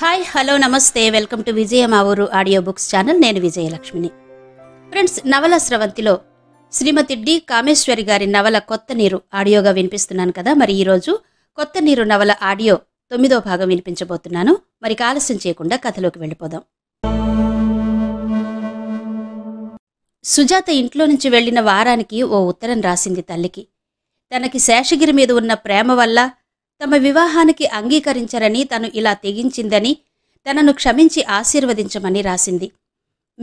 hi hello నమస్తే welcome to Vijaya మా ఊరు ఆడియో బుక్స్ ఛానల్ నేను విజయలక్ష్మిని ఫ్రెండ్స్ నవల స్రవంతిలో శ్రీమతి డి కామేశ్వరి గారి నవల కొత్త నీరు ఆడియోగా వినిపిస్తున్నాను కదా మరి ఈరోజు కొత్త నీరు నవల ఆడియో తొమ్మిదో భాగం వినిపించబోతున్నాను మరి ఆలస్యం చేయకుండా కథలోకి వెళ్ళిపోదాం సుజాత ఇంట్లో నుంచి వెళ్లిన వారానికి ఓ ఉత్తరం రాసింది తల్లికి తనకి శేషగిరి మీద ఉన్న ప్రేమ వల్ల తమ వివాహానికి అంగీకరించరని తను ఇలా తెగించిందని తనను క్షమించి ఆశీర్వదించమని రాసింది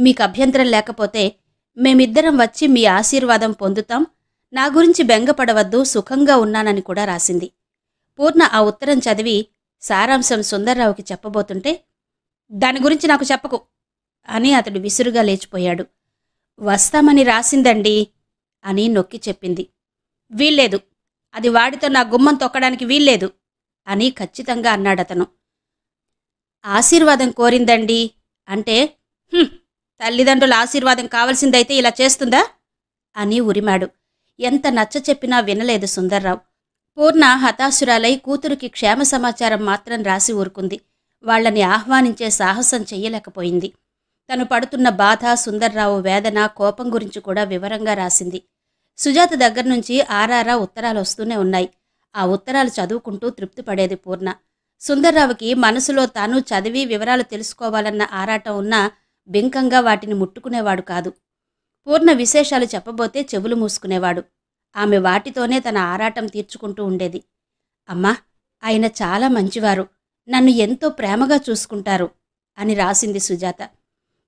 మీకు అభ్యంతరం లేకపోతే మేమిద్దరం వచ్చి మీ ఆశీర్వాదం పొందుతాం నా గురించి బెంగపడవద్దు సుఖంగా ఉన్నానని కూడా రాసింది పూర్ణ ఆ ఉత్తరం చదివి సారాంశం సుందర్రావుకి చెప్పబోతుంటే దాని గురించి నాకు చెప్పకు అని అతడు విసురుగా లేచిపోయాడు వస్తామని రాసిందండి అని నొక్కి చెప్పింది వీల్లేదు అది వాడితో నా గుమ్మం తొక్కడానికి వీల్లేదు అని ఖచ్చితంగా అన్నాడతను ఆశీర్వాదం కోరిందండి అంటే తల్లిదండ్రుల ఆశీర్వాదం కావలసిందైతే ఇలా చేస్తుందా అని ఉరిమాడు ఎంత నచ్చ చెప్పినా వినలేదు సుందర్రావు పూర్ణ హతాశురాలై కూతురికి క్షేమ సమాచారం మాత్రం రాసి ఊరుకుంది వాళ్లని ఆహ్వానించే సాహసం చెయ్యలేకపోయింది తను పడుతున్న బాధ సుందర్రావు వేదన కోపం గురించి కూడా వివరంగా రాసింది సుజాత దగ్గర నుంచి ఆరారా ఉత్తరాలు వస్తూనే ఉన్నాయి ఆ ఉత్తరాలు చదువుకుంటూ తృప్తి పడేది పూర్ణ సుందర్రావుకి మనసులో తాను చదివి వివరాలు తెలుసుకోవాలన్న ఆరాటం ఉన్నా బింకంగా వాటిని ముట్టుకునేవాడు కాదు పూర్ణ విశేషాలు చెప్పబోతే చెవులు మూసుకునేవాడు ఆమె వాటితోనే తన ఆరాటం తీర్చుకుంటూ ఉండేది అమ్మా ఆయన చాలా మంచివారు నన్ను ఎంతో ప్రేమగా చూసుకుంటారు అని రాసింది సుజాత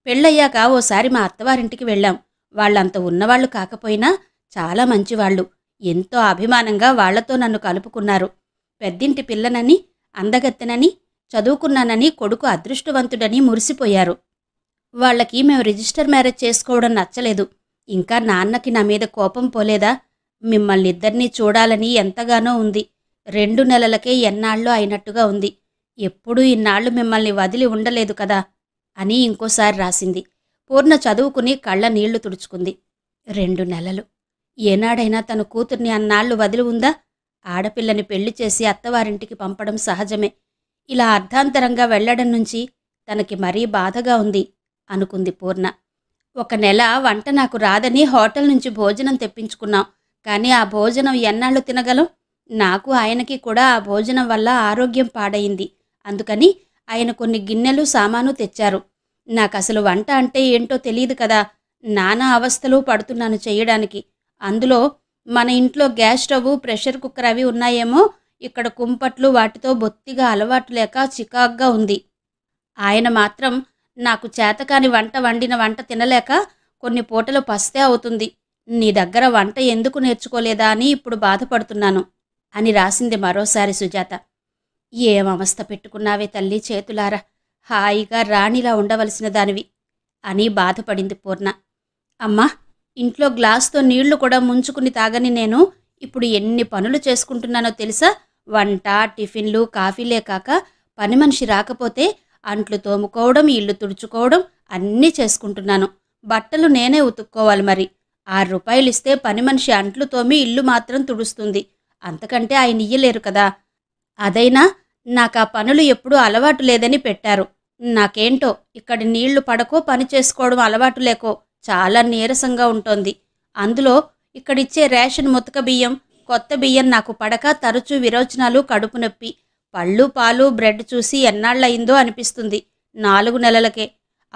పెళ్ళయ్యాక ఓసారి మా అత్తవారింటికి వెళ్ళాం వాళ్ళంత ఉన్నవాళ్ళు కాకపోయినా చాలా మంచివాళ్ళు ఎంతో అభిమానంగా వాళ్లతో నన్ను కలుపుకున్నారు పెద్దింటి పిల్లనని అందగత్తెనని చదువుకున్నానని కొడుకు అదృష్టవంతుడని మురిసిపోయారు వాళ్ళకి మేము రిజిస్టర్ మ్యారేజ్ చేసుకోవడం నచ్చలేదు ఇంకా నాన్నకి నా మీద కోపం పోలేదా మిమ్మల్ని ఇద్దరినీ చూడాలని ఎంతగానో ఉంది రెండు నెలలకే ఎన్నాళ్ళు అయినట్టుగా ఉంది ఎప్పుడూ ఇన్నాళ్ళు మిమ్మల్ని వదిలి ఉండలేదు కదా అని ఇంకోసారి రాసింది పూర్ణ చదువుకుని కళ్ళ నీళ్లు తుడుచుకుంది రెండు నెలలు ఏనాడైనా తన కూతుర్ని అన్నాళ్లు వదిలి ఉందా ఆడపిల్లని పెళ్లి చేసి అత్తవారింటికి పంపడం సహజమే ఇలా అర్ధాంతరంగా వెళ్లడం నుంచి తనకి మరీ బాధగా ఉంది అనుకుంది పూర్ణ ఒక నెల వంట నాకు రాదని హోటల్ నుంచి భోజనం తెప్పించుకున్నాం కానీ ఆ భోజనం ఎన్నాళ్ళు తినగలం నాకు ఆయనకి కూడా ఆ భోజనం వల్ల ఆరోగ్యం పాడైంది అందుకని ఆయన కొన్ని గిన్నెలు సామాను తెచ్చారు నాకు అసలు వంట అంటే ఏంటో తెలియదు కదా నానా అవస్థలు పడుతున్నాను చేయడానికి అందులో మన ఇంట్లో గ్యాస్ స్టవ్ ప్రెషర్ కుక్కర్ అవి ఉన్నాయేమో ఇక్కడ కుంపట్లు వాటితో బొత్తిగా అలవాటు లేక చికాగ్గా ఉంది ఆయన మాత్రం నాకు చేతకాని వంట వండిన వంట తినలేక కొన్ని పూటలు పస్తే అవుతుంది నీ దగ్గర వంట ఎందుకు నేర్చుకోలేదా అని ఇప్పుడు బాధపడుతున్నాను అని రాసింది మరోసారి సుజాత ఏం అవస్థ పెట్టుకున్నావే తల్లి చేతులారా హాయిగా రాణిలా ఉండవలసిన దానివి అని బాధపడింది పూర్ణ అమ్మా ఇంట్లో గ్లాస్తో నీళ్లు కూడా ముంచుకుని తాగని నేను ఇప్పుడు ఎన్ని పనులు చేసుకుంటున్నానో తెలుసా వంట టిఫిన్లు కాఫీలే కాక పని మనిషి రాకపోతే అంట్లు తోముకోవడం ఇల్లు తుడుచుకోవడం అన్నీ చేసుకుంటున్నాను బట్టలు నేనే ఉతుక్కోవాలి మరి ఆరు రూపాయలు ఇస్తే పని మనిషి అంట్లు తోమి ఇల్లు మాత్రం తుడుస్తుంది అంతకంటే ఆయన ఇయ్యలేరు కదా అదైనా నాకు ఆ పనులు ఎప్పుడూ అలవాటు లేదని పెట్టారు నాకేంటో ఇక్కడి నీళ్లు పడకో పని చేసుకోవడం అలవాటు లేకో చాలా నీరసంగా ఉంటోంది అందులో ఇక్కడిచ్చే రేషన్ ముతక బియ్యం కొత్త బియ్యం నాకు పడక తరచూ విరోచనాలు కడుపు నొప్పి పళ్ళు పాలు బ్రెడ్ చూసి ఎన్నాళ్ళయిందో అనిపిస్తుంది నాలుగు నెలలకే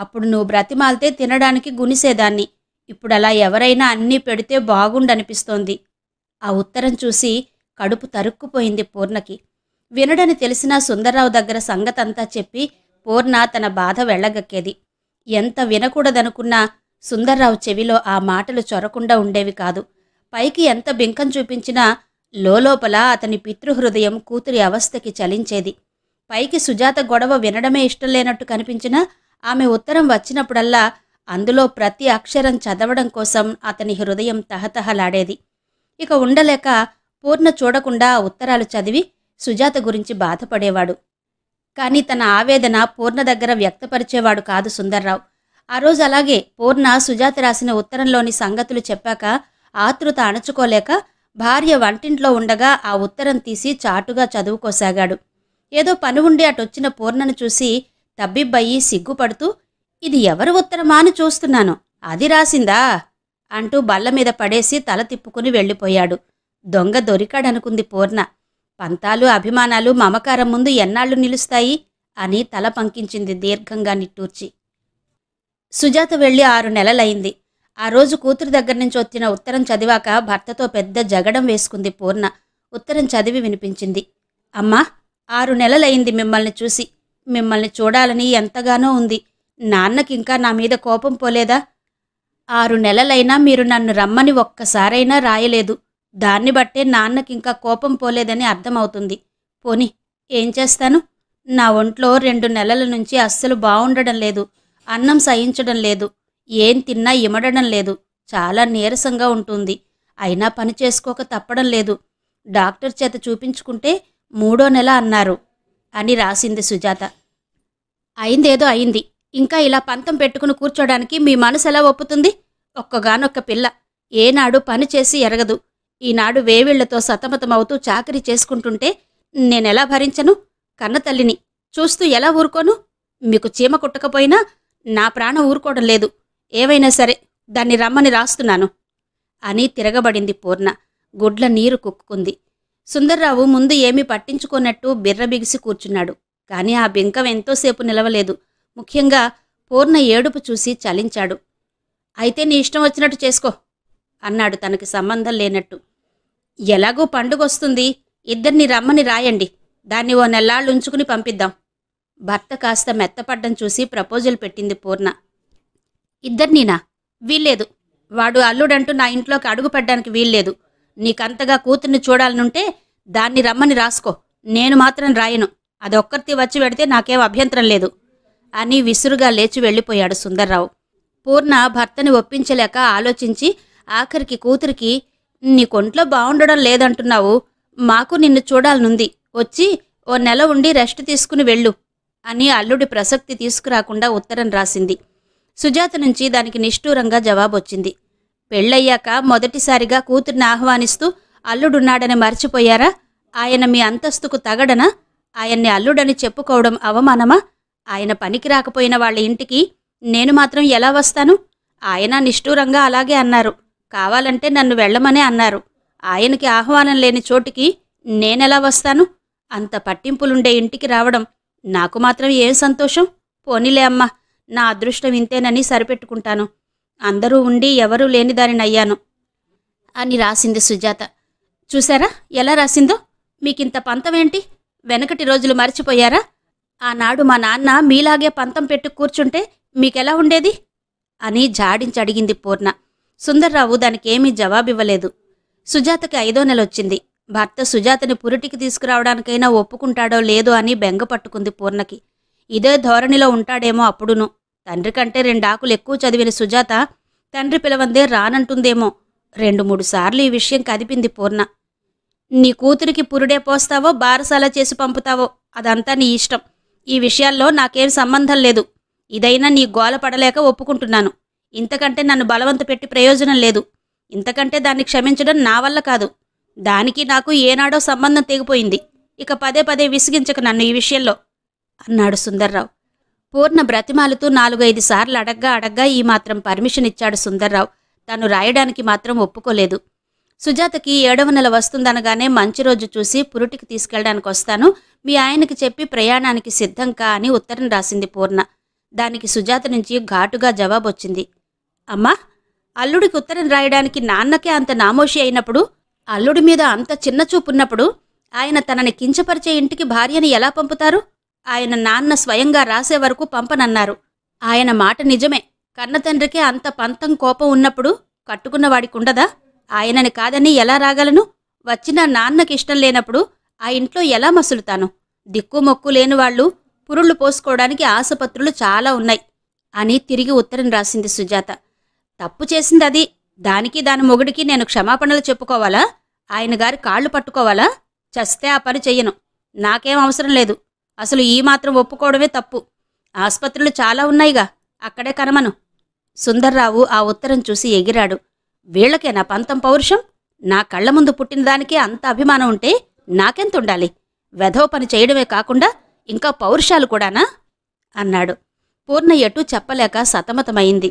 అప్పుడు నువ్వు బ్రతిమాలితే తినడానికి గునిసేదాన్ని ఇప్పుడు అలా ఎవరైనా అన్నీ పెడితే బాగుండనిపిస్తోంది ఆ ఉత్తరం చూసి కడుపు తరుక్కుపోయింది పూర్ణకి వినడని తెలిసిన సుందర్రావు దగ్గర సంగతంతా చెప్పి పూర్ణ తన బాధ వెళ్ళగక్కేది ఎంత వినకూడదనుకున్నా సుందర్రావు చెవిలో ఆ మాటలు చొరకుండా ఉండేవి కాదు పైకి ఎంత బింకం చూపించినా లోపల అతని పితృహృదయం కూతురి అవస్థకి చలించేది పైకి సుజాత గొడవ వినడమే ఇష్టం లేనట్టు కనిపించినా ఆమె ఉత్తరం వచ్చినప్పుడల్లా అందులో ప్రతి అక్షరం చదవడం కోసం అతని హృదయం తహతహలాడేది ఇక ఉండలేక పూర్ణ చూడకుండా ఉత్తరాలు చదివి సుజాత గురించి బాధపడేవాడు కానీ తన ఆవేదన పూర్ణ దగ్గర వ్యక్తపరిచేవాడు కాదు సుందర్రావు ఆ రోజు అలాగే పూర్ణ సుజాత రాసిన ఉత్తరంలోని సంగతులు చెప్పాక ఆతృత అణచుకోలేక భార్య వంటింట్లో ఉండగా ఆ ఉత్తరం తీసి చాటుగా చదువుకోసాగాడు ఏదో పని ఉండి అటొచ్చిన పూర్ణను చూసి తబ్బిబ్బయ్యి సిగ్గుపడుతూ ఇది ఎవరి ఉత్తరమా అని చూస్తున్నాను అది రాసిందా అంటూ బల్ల మీద పడేసి తల తిప్పుకుని వెళ్ళిపోయాడు దొంగ దొరికాడనుకుంది పూర్ణ పంతాలు అభిమానాలు మమకారం ముందు ఎన్నాళ్ళు నిలుస్తాయి అని తల పంకించింది దీర్ఘంగా నిట్టూర్చి సుజాత వెళ్ళి ఆరు నెలలైంది ఆ రోజు కూతురు దగ్గర నుంచి వచ్చిన ఉత్తరం చదివాక భర్తతో పెద్ద జగడం వేసుకుంది పూర్ణ ఉత్తరం చదివి వినిపించింది అమ్మా ఆరు నెలలైంది మిమ్మల్ని చూసి మిమ్మల్ని చూడాలని ఎంతగానో ఉంది నాన్నకింకా నా మీద కోపం పోలేదా ఆరు నెలలైనా మీరు నన్ను రమ్మని ఒక్కసారైనా రాయలేదు దాన్ని బట్టే నాన్నకింకా కోపం పోలేదని అర్థమవుతుంది పోని ఏం చేస్తాను నా ఒంట్లో రెండు నెలల నుంచి అస్సలు బాగుండడం లేదు అన్నం సహించడం లేదు ఏం తిన్నా ఇమడడం లేదు చాలా నీరసంగా ఉంటుంది అయినా పని చేసుకోక తప్పడం లేదు డాక్టర్ చేత చూపించుకుంటే మూడో నెల అన్నారు అని రాసింది సుజాత అయిందేదో అయింది ఇంకా ఇలా పంతం పెట్టుకుని కూర్చోడానికి మీ మనసు ఎలా ఒప్పుతుంది ఒక్కగానొక్క పిల్ల ఏనాడు పని చేసి ఎరగదు ఈనాడు వేవిళ్లతో సతమతమవుతూ చాకరీ చేసుకుంటుంటే నేనెలా భరించను కన్నతల్లిని చూస్తూ ఎలా ఊరుకోను మీకు చీమ కుట్టకపోయినా నా ప్రాణం ఊరుకోవడం లేదు ఏవైనా సరే దాన్ని రమ్మని రాస్తున్నాను అని తిరగబడింది పూర్ణ గుడ్ల నీరు కుక్కుంది సుందర్రావు ముందు ఏమీ పట్టించుకున్నట్టు బిర్ర బిగిసి కూర్చున్నాడు కానీ ఆ బింకం ఎంతోసేపు నిలవలేదు ముఖ్యంగా పూర్ణ ఏడుపు చూసి చలించాడు అయితే నీ ఇష్టం వచ్చినట్టు చేసుకో అన్నాడు తనకి సంబంధం లేనట్టు ఎలాగో పండుగొస్తుంది ఇద్దరిని రమ్మని రాయండి దాన్ని ఓ నెల్లాళ్ళు ఉంచుకుని పంపిద్దాం భర్త కాస్త మెత్తపడ్డం చూసి ప్రపోజల్ పెట్టింది పూర్ణ ఇద్దరినీనా వీల్లేదు వాడు అల్లుడంటూ నా ఇంట్లోకి అడుగుపెట్టడానికి వీల్లేదు నీకంతగా కూతుర్ని చూడాలనుంటే దాన్ని రమ్మని రాసుకో నేను మాత్రం రాయను అదొక్కర్తి వచ్చి పెడితే నాకేం అభ్యంతరం లేదు అని విసురుగా లేచి వెళ్ళిపోయాడు సుందర్రావు పూర్ణ భర్తని ఒప్పించలేక ఆలోచించి ఆఖరికి కూతురికి నీకొంట్లో బాగుండడం లేదంటున్నావు మాకు నిన్ను చూడాలనుంది వచ్చి ఓ నెల ఉండి రెస్ట్ తీసుకుని వెళ్ళు అని అల్లుడి ప్రసక్తి తీసుకురాకుండా ఉత్తరం రాసింది సుజాత నుంచి దానికి నిష్ఠూరంగా జవాబొచ్చింది పెళ్ళయ్యాక మొదటిసారిగా కూతుర్ని ఆహ్వానిస్తూ అల్లుడున్నాడని మర్చిపోయారా ఆయన మీ అంతస్తుకు తగడనా ఆయన్ని అల్లుడని చెప్పుకోవడం అవమానమా ఆయన పనికి రాకపోయిన వాళ్ళ ఇంటికి నేను మాత్రం ఎలా వస్తాను ఆయన నిష్ఠూరంగా అలాగే అన్నారు కావాలంటే నన్ను వెళ్ళమనే అన్నారు ఆయనకి ఆహ్వానం లేని చోటికి నేనెలా వస్తాను అంత పట్టింపులుండే ఇంటికి రావడం నాకు మాత్రం ఏం సంతోషం పోనీలే అమ్మ నా అదృష్టం ఇంతేనని సరిపెట్టుకుంటాను అందరూ ఉండి ఎవరూ లేని దానిని అయ్యాను అని రాసింది సుజాత చూసారా ఎలా రాసిందో మీకింత పంతమేంటి వెనకటి రోజులు మర్చిపోయారా ఆనాడు మా నాన్న మీలాగే పంతం పెట్టు కూర్చుంటే మీకెలా ఉండేది అని జాడించి అడిగింది పూర్ణ సుందర్రావు దానికేమీ జవాబివ్వలేదు సుజాతకి ఐదో నెలొచ్చింది భర్త సుజాతని పురిటికి తీసుకురావడానికైనా ఒప్పుకుంటాడో లేదో అని బెంగ పట్టుకుంది పూర్ణకి ఇదే ధోరణిలో ఉంటాడేమో అప్పుడును తండ్రి కంటే రెండాకులు ఎక్కువ చదివిన సుజాత తండ్రి పిలవందే రానంటుందేమో రెండు మూడు సార్లు ఈ విషయం కదిపింది పూర్ణ నీ కూతురికి పురుడే పోస్తావో బారసాల చేసి పంపుతావో అదంతా నీ ఇష్టం ఈ విషయాల్లో నాకేం సంబంధం లేదు ఇదైనా నీ గోల పడలేక ఒప్పుకుంటున్నాను ఇంతకంటే నన్ను బలవంత పెట్టి ప్రయోజనం లేదు ఇంతకంటే దాన్ని క్షమించడం నా వల్ల కాదు దానికి నాకు ఏనాడో సంబంధం తెగిపోయింది ఇక పదే పదే విసిగించక నన్ను ఈ విషయంలో అన్నాడు సుందర్రావు పూర్ణ బ్రతిమాలుతూ నాలుగైదు సార్లు అడగ్గా అడగ్గా ఈ మాత్రం పర్మిషన్ ఇచ్చాడు సుందర్రావు తను రాయడానికి మాత్రం ఒప్పుకోలేదు సుజాతకి ఏడవ నెల వస్తుందనగానే మంచి రోజు చూసి పురుటికి తీసుకెళ్ళడానికి వస్తాను మీ ఆయనకి చెప్పి ప్రయాణానికి సిద్ధం కా అని ఉత్తరం రాసింది పూర్ణ దానికి సుజాత నుంచి ఘాటుగా జవాబొచ్చింది అమ్మా అల్లుడికి ఉత్తరం రాయడానికి నాన్నకే అంత నామోషి అయినప్పుడు అల్లుడి మీద అంత చిన్న చూపున్నప్పుడు ఆయన తనని కించపరిచే ఇంటికి భార్యని ఎలా పంపుతారు ఆయన నాన్న స్వయంగా రాసే వరకు పంపనన్నారు ఆయన మాట నిజమే కన్న తండ్రికే అంత పంతం కోపం ఉన్నప్పుడు కట్టుకున్నవాడికి ఉండదా ఆయనని కాదని ఎలా రాగలను వచ్చిన నాన్నకి ఇష్టం లేనప్పుడు ఆ ఇంట్లో ఎలా మసులుతాను దిక్కుమొక్కు లేని వాళ్ళు పురుళ్ళు పోసుకోవడానికి ఆసుపత్రులు చాలా ఉన్నాయి అని తిరిగి ఉత్తరం రాసింది సుజాత తప్పు చేసింది అది దానికి దాని మొగుడికి నేను క్షమాపణలు చెప్పుకోవాలా ఆయన గారి కాళ్ళు పట్టుకోవాలా చస్తే ఆ పని చెయ్యను నాకేం అవసరం లేదు అసలు ఈ మాత్రం ఒప్పుకోవడమే తప్పు ఆసుపత్రులు చాలా ఉన్నాయిగా అక్కడే కనమను సుందర్రావు ఆ ఉత్తరం చూసి ఎగిరాడు వీళ్లకే నా పంతం పౌరుషం నా కళ్ల ముందు పుట్టిన దానికే అంత అభిమానం ఉంటే నాకెంత ఉండాలి వెధవ పని చేయడమే కాకుండా ఇంకా పౌరుషాలు కూడానా అన్నాడు పూర్ణయ్యటు చెప్పలేక సతమతమైంది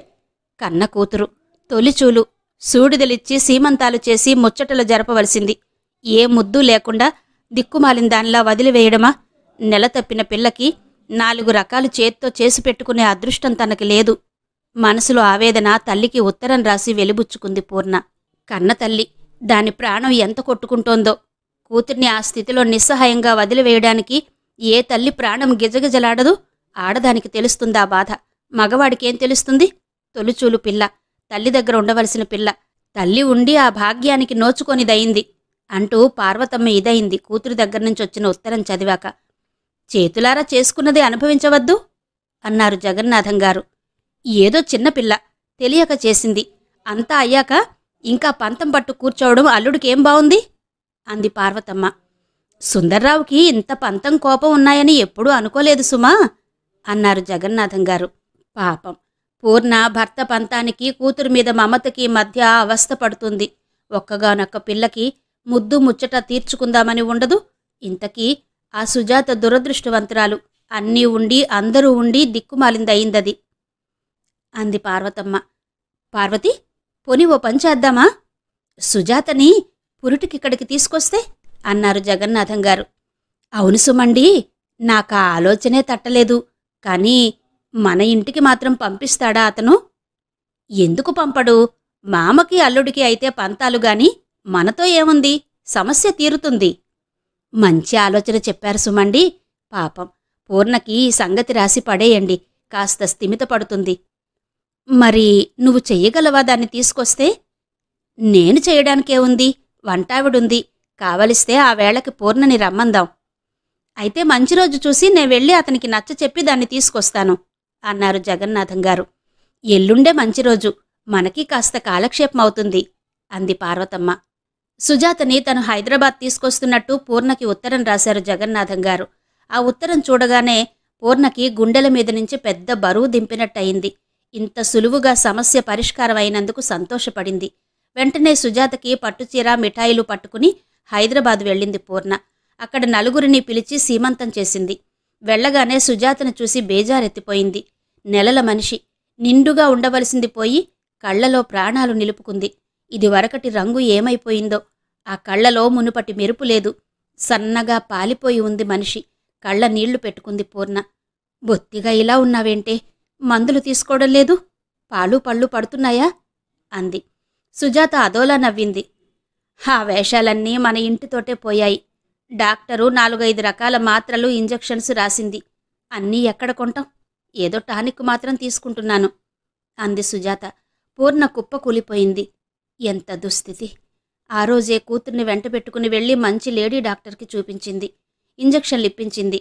కన్న కూతురు తొలిచూలు సూడిదలిచ్చి సీమంతాలు చేసి ముచ్చటలు జరపవలసింది ఏ ముద్దు లేకుండా దిక్కుమాలిన దానిలా వదిలివేయడమా నెల తప్పిన పిల్లకి నాలుగు రకాలు చేత్తో చేసి పెట్టుకునే అదృష్టం తనకి లేదు మనసులో ఆవేదన తల్లికి ఉత్తరం రాసి వెలిబుచ్చుకుంది పూర్ణ కన్న తల్లి దాని ప్రాణం ఎంత కొట్టుకుంటోందో కూతుర్ని ఆ స్థితిలో నిస్సహాయంగా వదిలివేయడానికి ఏ తల్లి ప్రాణం గిజగిజలాడదు ఆడదానికి తెలుస్తుందా బాధ మగవాడికేం తెలుస్తుంది తొలిచూలు పిల్ల తల్లి దగ్గర ఉండవలసిన పిల్ల తల్లి ఉండి ఆ భాగ్యానికి నోచుకొనిదయింది అంటూ పార్వతమ్మ ఇదయింది కూతురు దగ్గర నుంచి వచ్చిన ఉత్తరం చదివాక చేతులారా చేసుకున్నది అనుభవించవద్దు అన్నారు జగన్నాథం గారు ఏదో చిన్నపిల్ల తెలియక చేసింది అంతా అయ్యాక ఇంకా పంతం పట్టు కూర్చోవడం అల్లుడికేం బావుంది అంది పార్వతమ్మ సుందర్రావుకి ఇంత పంతం కోపం ఉన్నాయని ఎప్పుడూ అనుకోలేదు సుమా అన్నారు జగన్నాథం గారు పాపం పూర్ణ భర్త పంతానికి కూతురు మీద మమతకి మధ్య అవస్థ పడుతుంది ఒక్కగానొక్క పిల్లకి ముద్దు ముచ్చట తీర్చుకుందామని ఉండదు ఇంతకీ ఆ సుజాత దురదృష్టవంతురాలు అన్నీ ఉండి అందరూ ఉండి దిక్కుమాలిందయిందది అంది పార్వతమ్మ పార్వతి పొని ఓ పని చేద్దామా సుజాతని పురుటికిక్కడికి తీసుకొస్తే అన్నారు జగన్నాథం గారు అవును సుమండి నాకు ఆ ఆలోచనే తట్టలేదు కానీ మన ఇంటికి మాత్రం పంపిస్తాడా అతను ఎందుకు పంపడు మామకి అల్లుడికి అయితే పంతాలు గాని మనతో ఏముంది సమస్య తీరుతుంది మంచి ఆలోచన చెప్పారు సుమండి పాపం పూర్ణకి ఈ సంగతి రాసి పడేయండి కాస్త స్థిమిత పడుతుంది మరి నువ్వు చెయ్యగలవా దాన్ని తీసుకొస్తే నేను చేయడానికే ఉంది వంటావిడుంది కావలిస్తే ఆ వేళకి పూర్ణని రమ్మందాం అయితే మంచి రోజు చూసి నేను వెళ్ళి అతనికి నచ్చ చెప్పి దాన్ని తీసుకొస్తాను అన్నారు జగన్నాథం గారు ఎల్లుండే మంచి రోజు మనకి కాస్త కాలక్షేపం అవుతుంది అంది పార్వతమ్మ సుజాతని తను హైదరాబాద్ తీసుకొస్తున్నట్టు పూర్ణకి ఉత్తరం రాశారు జగన్నాథం గారు ఆ ఉత్తరం చూడగానే పూర్ణకి గుండెల మీద నుంచి పెద్ద బరువు దింపినట్టయింది ఇంత సులువుగా సమస్య పరిష్కారం అయినందుకు సంతోషపడింది వెంటనే సుజాతకి పట్టుచీర మిఠాయిలు పట్టుకుని హైదరాబాద్ వెళ్ళింది పూర్ణ అక్కడ నలుగురిని పిలిచి సీమంతం చేసింది వెళ్లగానే సుజాతను చూసి బేజారెత్తిపోయింది నెలల మనిషి నిండుగా ఉండవలసింది పోయి కళ్లలో ప్రాణాలు నిలుపుకుంది ఇది వరకటి రంగు ఏమైపోయిందో ఆ కళ్లలో మునుపటి మెరుపు లేదు సన్నగా పాలిపోయి ఉంది మనిషి కళ్ళ నీళ్లు పెట్టుకుంది పూర్ణ బొత్తిగా ఇలా ఉన్నావేంటే మందులు తీసుకోవడం లేదు పాలు పళ్ళు పడుతున్నాయా అంది సుజాత అదోలా నవ్వింది ఆ వేషాలన్నీ మన ఇంటితోటే పోయాయి డాక్టరు నాలుగైదు రకాల మాత్రలు ఇంజెక్షన్స్ రాసింది అన్నీ ఎక్కడ కొంటాం ఏదో టానిక్ మాత్రం తీసుకుంటున్నాను అంది సుజాత పూర్ణ కుప్ప కూలిపోయింది ఎంత దుస్థితి ఆ రోజే కూతుర్ని వెంట పెట్టుకుని వెళ్ళి మంచి లేడీ డాక్టర్కి చూపించింది ఇంజెక్షన్లు ఇప్పించింది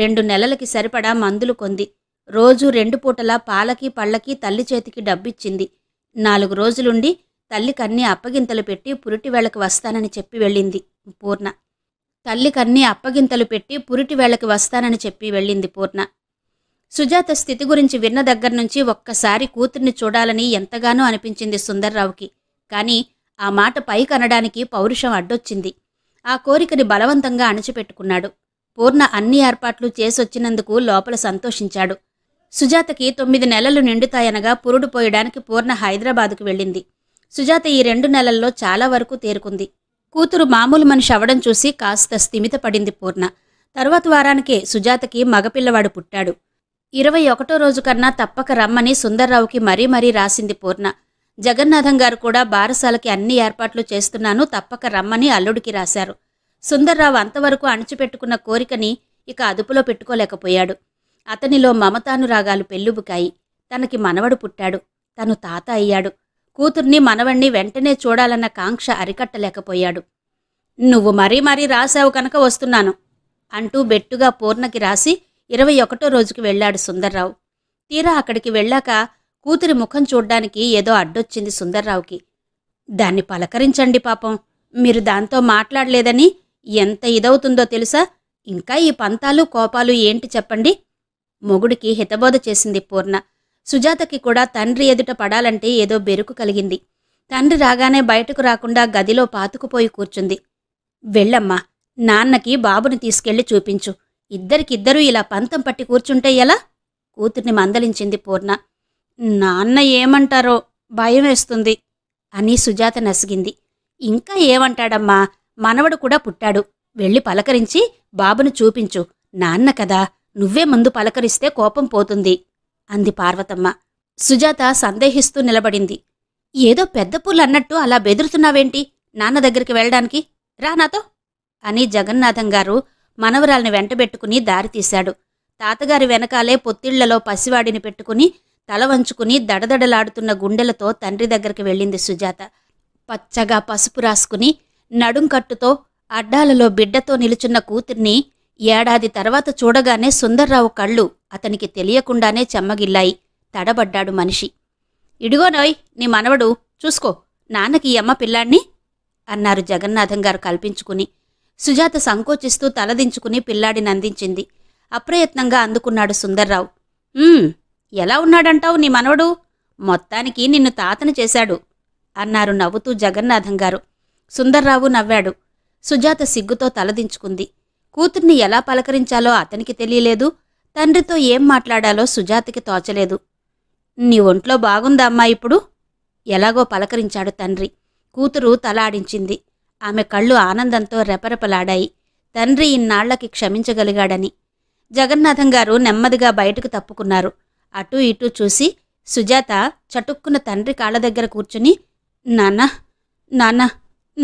రెండు నెలలకి సరిపడా మందులు కొంది రోజు రెండు పూటలా పాలకి పళ్ళకి తల్లి చేతికి డబ్బిచ్చింది నాలుగు రోజులుండి తల్లికన్నీ అప్పగింతలు పెట్టి పురిటి వేళకు వస్తానని చెప్పి వెళ్ళింది పూర్ణ తల్లికన్నీ అప్పగింతలు పెట్టి పురిటి వేళకి వస్తానని చెప్పి వెళ్ళింది పూర్ణ సుజాత స్థితి గురించి విన్న దగ్గర నుంచి ఒక్కసారి కూతుర్ని చూడాలని ఎంతగానో అనిపించింది సుందర్రావుకి కానీ ఆ మాట పైకి అనడానికి పౌరుషం అడ్డొచ్చింది ఆ కోరికని బలవంతంగా అణచిపెట్టుకున్నాడు పూర్ణ అన్ని ఏర్పాట్లు చేసొచ్చినందుకు లోపల సంతోషించాడు సుజాతకి తొమ్మిది నెలలు నిండుతాయనగా పురుడు పోయడానికి పూర్ణ హైదరాబాదుకు వెళ్ళింది సుజాత ఈ రెండు నెలల్లో చాలా వరకు తేరుకుంది కూతురు మామూలు మనిషి అవడం చూసి కాస్త స్థిమితపడింది పూర్ణ తర్వాత వారానికే సుజాతకి మగపిల్లవాడు పుట్టాడు ఇరవై ఒకటో రోజు కన్నా తప్పక రమ్మని సుందర్రావుకి మరీ మరీ రాసింది పూర్ణ జగన్నాథం గారు కూడా బారసాలకి అన్ని ఏర్పాట్లు చేస్తున్నాను తప్పక రమ్మని అల్లుడికి రాశారు సుందర్రావు అంతవరకు అణచిపెట్టుకున్న కోరికని ఇక అదుపులో పెట్టుకోలేకపోయాడు అతనిలో మమతానురాగాలు పెళ్ళుబుకాయి తనకి మనవడు పుట్టాడు తను తాత అయ్యాడు కూతుర్ని మనవణ్ణి వెంటనే చూడాలన్న కాంక్ష అరికట్టలేకపోయాడు నువ్వు మరీ మరీ రాశావు కనుక వస్తున్నాను అంటూ బెట్టుగా పూర్ణకి రాసి ఇరవై ఒకటో రోజుకి వెళ్ళాడు సుందర్రావు తీరా అక్కడికి వెళ్ళాక కూతురి ముఖం చూడ్డానికి ఏదో అడ్డొచ్చింది సుందర్రావుకి దాన్ని పలకరించండి పాపం మీరు దాంతో మాట్లాడలేదని ఎంత ఇదవుతుందో తెలుసా ఇంకా ఈ పంతాలు కోపాలు ఏంటి చెప్పండి మొగుడికి హితబోధ చేసింది పూర్ణ సుజాతకి కూడా తండ్రి ఎదుట పడాలంటే ఏదో బెరుకు కలిగింది తండ్రి రాగానే బయటకు రాకుండా గదిలో పాతుకుపోయి కూర్చుంది వెళ్ళమ్మా నాన్నకి బాబుని తీసుకెళ్లి చూపించు ఇద్దరికిద్దరూ ఇలా పంతం పట్టి కూర్చుంటే ఎలా కూతుర్ని మందలించింది పూర్ణ నాన్న ఏమంటారో భయం వేస్తుంది అని సుజాత నసిగింది ఇంకా ఏమంటాడమ్మా మనవడు కూడా పుట్టాడు వెళ్ళి పలకరించి బాబును చూపించు నాన్న కదా నువ్వే ముందు పలకరిస్తే కోపం పోతుంది అంది పార్వతమ్మ సుజాత సందేహిస్తూ నిలబడింది ఏదో పెద్ద పూలు అన్నట్టు అలా బెదురుతున్నావేంటి నాన్న దగ్గరికి వెళ్ళడానికి రా నాతో అని జగన్నాథం గారు మనవరాల్ని వెంటబెట్టుకుని దారితీశాడు తాతగారి వెనకాలే పొత్తిళ్లలో పసివాడిని పెట్టుకుని తల వంచుకుని దడదడలాడుతున్న గుండెలతో తండ్రి దగ్గరికి వెళ్ళింది సుజాత పచ్చగా పసుపు రాసుకుని నడుం కట్టుతో అడ్డాలలో బిడ్డతో నిలుచున్న కూతుర్ని ఏడాది తర్వాత చూడగానే సుందర్రావు కళ్ళు అతనికి తెలియకుండానే చెమ్మగిల్లాయి తడబడ్డాడు మనిషి ఇడిగోనోయ్ నీ మనవడు చూసుకో నాన్నకి అమ్మ పిల్లాణ్ణి అన్నారు జగన్నాథం గారు కల్పించుకుని సుజాత సంకోచిస్తూ తలదించుకుని పిల్లాడిని అందించింది అప్రయత్నంగా అందుకున్నాడు సుందర్రావు ఎలా ఉన్నాడంటావు నీ మనవడు మొత్తానికి నిన్ను తాతను చేశాడు అన్నారు నవ్వుతూ జగన్నాథం గారు సుందర్రావు నవ్వాడు సుజాత సిగ్గుతో తలదించుకుంది కూతుర్ని ఎలా పలకరించాలో అతనికి తెలియలేదు తండ్రితో ఏం మాట్లాడాలో సుజాతకి తోచలేదు నీ ఒంట్లో బాగుందమ్మా ఇప్పుడు ఎలాగో పలకరించాడు తండ్రి కూతురు తలాడించింది ఆమె కళ్ళు ఆనందంతో రెపరెపలాడాయి తండ్రి ఇన్నాళ్లకి క్షమించగలిగాడని జగన్నాథం గారు నెమ్మదిగా బయటకు తప్పుకున్నారు అటూ ఇటూ చూసి సుజాత చటుక్కున తండ్రి కాళ్ళ దగ్గర కూర్చుని నాన్న నాన్న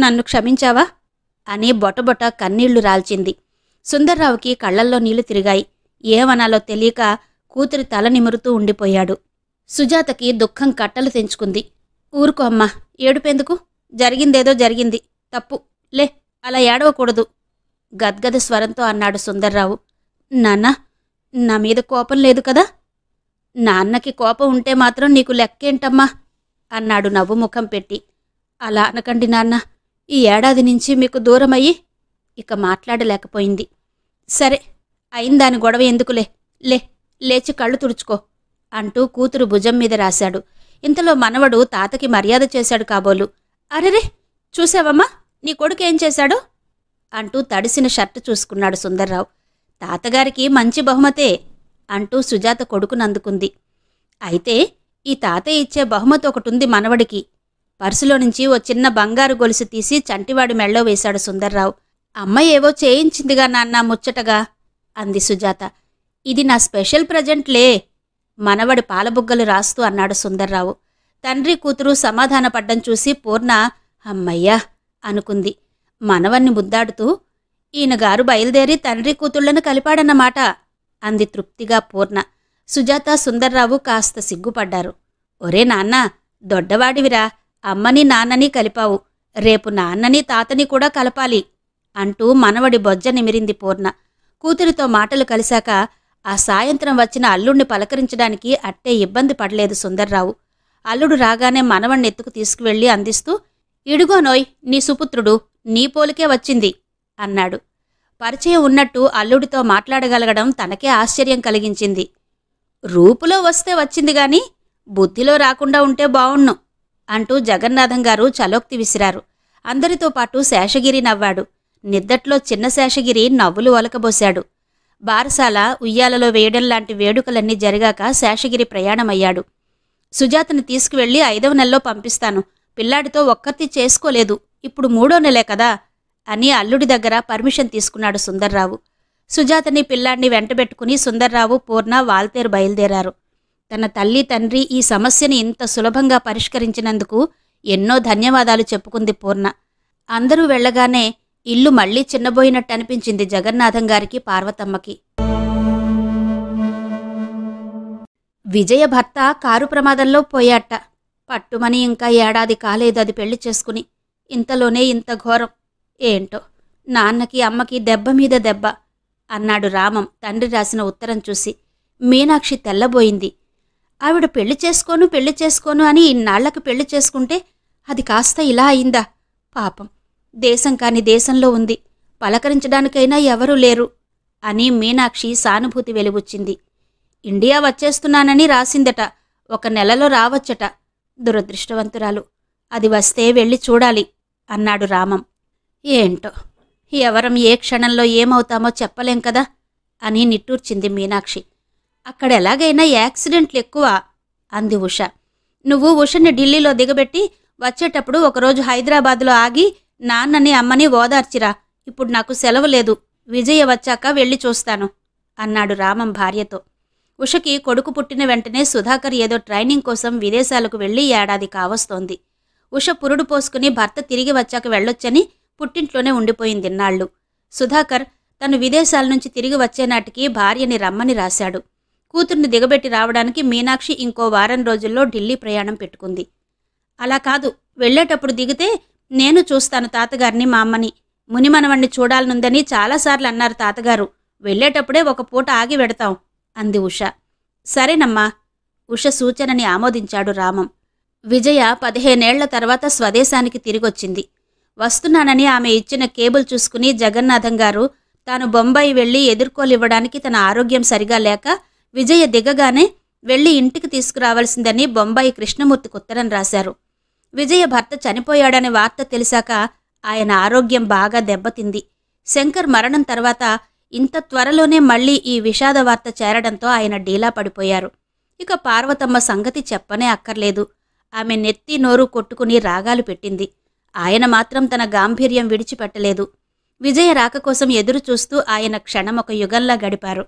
నన్ను క్షమించావా అని బొటబొట కన్నీళ్లు రాల్చింది సుందర్రావుకి కళ్ళల్లో నీళ్లు తిరిగాయి ఏమనాలో తెలియక కూతురి తల నిమురుతూ ఉండిపోయాడు సుజాతకి దుఃఖం కట్టలు తెంచుకుంది ఊరుకో అమ్మా ఏడుపెందుకు జరిగిందేదో జరిగింది తప్పు లే అలా ఏడవకూడదు గద్గద స్వరంతో అన్నాడు సుందర్రావు నాన్న నా మీద కోపం లేదు కదా నాన్నకి కోపం ఉంటే మాత్రం నీకు లెక్కేంటమ్మా అన్నాడు నవ్వు ముఖం పెట్టి అలా అనకండి నాన్న ఈ ఏడాది నుంచి మీకు దూరమయ్యి ఇక మాట్లాడలేకపోయింది సరే అయిందాని గొడవ ఎందుకులే లే లేచి కళ్ళు తుడుచుకో అంటూ కూతురు భుజం మీద రాశాడు ఇంతలో మనవడు తాతకి మర్యాద చేశాడు కాబోలు అరెరే చూసావమ్మా నీ కొడుకు ఏం చేశాడు అంటూ తడిసిన షర్ట్ చూసుకున్నాడు సుందర్రావు తాతగారికి మంచి బహుమతే అంటూ సుజాత కొడుకునందుకుంది అయితే ఈ తాతయ్య ఇచ్చే బహుమతి ఒకటుంది మనవడికి పర్సులో నుంచి ఓ చిన్న బంగారు గొలుసు తీసి చంటివాడి మెళ్ళో వేశాడు సుందర్రావు అమ్మ ఏవో చేయించిందిగా నాన్న ముచ్చటగా అంది సుజాత ఇది నా స్పెషల్ ప్రజెంట్లే మనవడి పాలబుగ్గలు రాస్తూ అన్నాడు సుందర్రావు తండ్రి కూతురు సమాధానపడ్డం చూసి పూర్ణ అమ్మయ్యా అనుకుంది మనవన్ని ముద్దాడుతూ గారు బయలుదేరి తండ్రి కూతుళ్లను కలిపాడన్నమాట అంది తృప్తిగా పూర్ణ సుజాత సుందర్రావు కాస్త సిగ్గుపడ్డారు ఒరే నాన్న దొడ్డవాడివిరా అమ్మని నాన్నని కలిపావు రేపు నాన్నని తాతని కూడా కలపాలి అంటూ మనవడి బొజ్జ నిమిరింది పూర్ణ కూతురితో మాటలు కలిశాక ఆ సాయంత్రం వచ్చిన అల్లుడిని పలకరించడానికి అట్టే ఇబ్బంది పడలేదు సుందర్రావు అల్లుడు రాగానే మనవణ్ణి ఎత్తుకు తీసుకువెళ్ళి అందిస్తూ ఇడుగో నోయ్ నీ సుపుత్రుడు నీ పోలికే వచ్చింది అన్నాడు పరిచయం ఉన్నట్టు అల్లుడితో మాట్లాడగలగడం తనకే ఆశ్చర్యం కలిగించింది రూపులో వస్తే వచ్చింది గాని బుద్ధిలో రాకుండా ఉంటే బావుణ్ణు అంటూ జగన్నాథం గారు చలోక్తి విసిరారు అందరితో పాటు శేషగిరి నవ్వాడు నిద్దట్లో చిన్న శేషగిరి నవ్వులు ఒలకబోశాడు బారసాల ఉయ్యాలలో వేయడం లాంటి వేడుకలన్నీ జరిగాక శేషగిరి ప్రయాణమయ్యాడు సుజాతని తీసుకువెళ్ళి ఐదవ నెలలో పంపిస్తాను పిల్లాడితో ఒక్కర్తి చేసుకోలేదు ఇప్పుడు మూడో నెలే కదా అని అల్లుడి దగ్గర పర్మిషన్ తీసుకున్నాడు సుందర్రావు సుజాతని పిల్లాడిని వెంటబెట్టుకుని సుందర్రావు పూర్ణ వాల్తేరు బయలుదేరారు తన తల్లి తండ్రి ఈ సమస్యని ఇంత సులభంగా పరిష్కరించినందుకు ఎన్నో ధన్యవాదాలు చెప్పుకుంది పూర్ణ అందరూ వెళ్ళగానే ఇల్లు మళ్లీ చిన్నబోయినట్టు అనిపించింది జగన్నాథం గారికి పార్వతమ్మకి విజయ భర్త కారు ప్రమాదంలో పోయాట పట్టుమని ఇంకా ఏడాది కాలేదు అది పెళ్లి చేసుకుని ఇంతలోనే ఇంత ఘోరం ఏంటో నాన్నకి అమ్మకి దెబ్బ మీద దెబ్బ అన్నాడు రామం తండ్రి రాసిన ఉత్తరం చూసి మీనాక్షి తెల్లబోయింది ఆవిడ పెళ్లి చేసుకోను పెళ్లి చేసుకోను అని ఇన్నాళ్లకు పెళ్లి చేసుకుంటే అది కాస్త ఇలా అయిందా పాపం దేశం కాని దేశంలో ఉంది పలకరించడానికైనా ఎవరూ లేరు అని మీనాక్షి సానుభూతి వెలువచ్చింది ఇండియా వచ్చేస్తున్నానని రాసిందట ఒక నెలలో రావచ్చట దురదృష్టవంతురాలు అది వస్తే వెళ్ళి చూడాలి అన్నాడు రామం ఏంటో ఎవరం ఏ క్షణంలో ఏమవుతామో చెప్పలేం కదా అని నిట్టూర్చింది మీనాక్షి అక్కడ ఎలాగైనా యాక్సిడెంట్లు ఎక్కువ అంది ఉష నువ్వు ఉషని ఢిల్లీలో దిగబెట్టి వచ్చేటప్పుడు ఒకరోజు హైదరాబాద్లో ఆగి నాన్నని అమ్మని ఓదార్చిరా ఇప్పుడు నాకు సెలవు లేదు విజయ వచ్చాక వెళ్ళి చూస్తాను అన్నాడు రామం భార్యతో ఉషకి కొడుకు పుట్టిన వెంటనే సుధాకర్ ఏదో ట్రైనింగ్ కోసం విదేశాలకు వెళ్ళి ఏడాది కావస్తోంది ఉష పురుడు పోసుకుని భర్త తిరిగి వచ్చాక వెళ్ళొచ్చని పుట్టింట్లోనే ఉండిపోయింది ఇన్నాళ్ళు సుధాకర్ తను విదేశాల నుంచి తిరిగి వచ్చేనాటికి భార్యని రమ్మని రాశాడు కూతుర్ని దిగబెట్టి రావడానికి మీనాక్షి ఇంకో వారం రోజుల్లో ఢిల్లీ ప్రయాణం పెట్టుకుంది అలా కాదు వెళ్ళేటప్పుడు దిగితే నేను చూస్తాను తాతగారిని మా అమ్మని మునిమనవణ్ణి చూడాలనుందని చాలాసార్లు అన్నారు తాతగారు వెళ్ళేటప్పుడే ఒక పూట ఆగి వెడతాం అంది ఉష సరేనమ్మా ఉష సూచనని ఆమోదించాడు రామం విజయ పదిహేనేళ్ల తర్వాత స్వదేశానికి తిరిగొచ్చింది వస్తున్నానని ఆమె ఇచ్చిన కేబుల్ చూసుకుని జగన్నాథం గారు తాను బొంబాయి వెళ్ళి ఎదుర్కోలివ్వడానికి తన ఆరోగ్యం సరిగా లేక విజయ దిగగానే వెళ్ళి ఇంటికి తీసుకురావాల్సిందని బొంబాయి కృష్ణమూర్తికి ఉత్తరం రాశారు విజయ భర్త చనిపోయాడనే వార్త తెలిసాక ఆయన ఆరోగ్యం బాగా దెబ్బతింది శంకర్ మరణం తర్వాత ఇంత త్వరలోనే మళ్ళీ ఈ విషాద వార్త చేరడంతో ఆయన డీలా పడిపోయారు ఇక పార్వతమ్మ సంగతి చెప్పనే అక్కర్లేదు ఆమె నెత్తి నోరు కొట్టుకుని రాగాలు పెట్టింది ఆయన మాత్రం తన గాంభీర్యం విడిచిపెట్టలేదు విజయ రాక కోసం ఎదురు చూస్తూ ఆయన క్షణం ఒక యుగంలా గడిపారు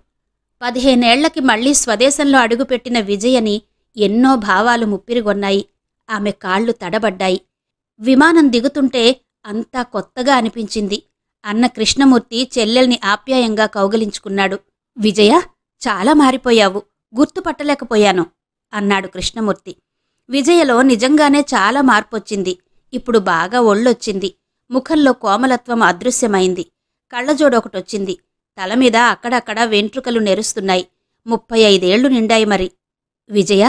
పదిహేనేళ్లకి మళ్లీ స్వదేశంలో అడుగుపెట్టిన విజయని ఎన్నో భావాలు ముప్పిరిగొన్నాయి ఆమె కాళ్ళు తడబడ్డాయి విమానం దిగుతుంటే అంతా కొత్తగా అనిపించింది అన్న కృష్ణమూర్తి చెల్లెల్ని ఆప్యాయంగా కౌగలించుకున్నాడు విజయ చాలా మారిపోయావు గుర్తుపట్టలేకపోయాను అన్నాడు కృష్ణమూర్తి విజయలో నిజంగానే చాలా మార్పొచ్చింది ఇప్పుడు బాగా ఒళ్ళొచ్చింది ముఖంలో కోమలత్వం అదృశ్యమైంది కళ్ళజోడొకటొచ్చింది తలమీద అక్కడక్కడ వెంట్రుకలు నెరుస్తున్నాయి ముప్పై ఐదేళ్లు నిండాయి మరి విజయ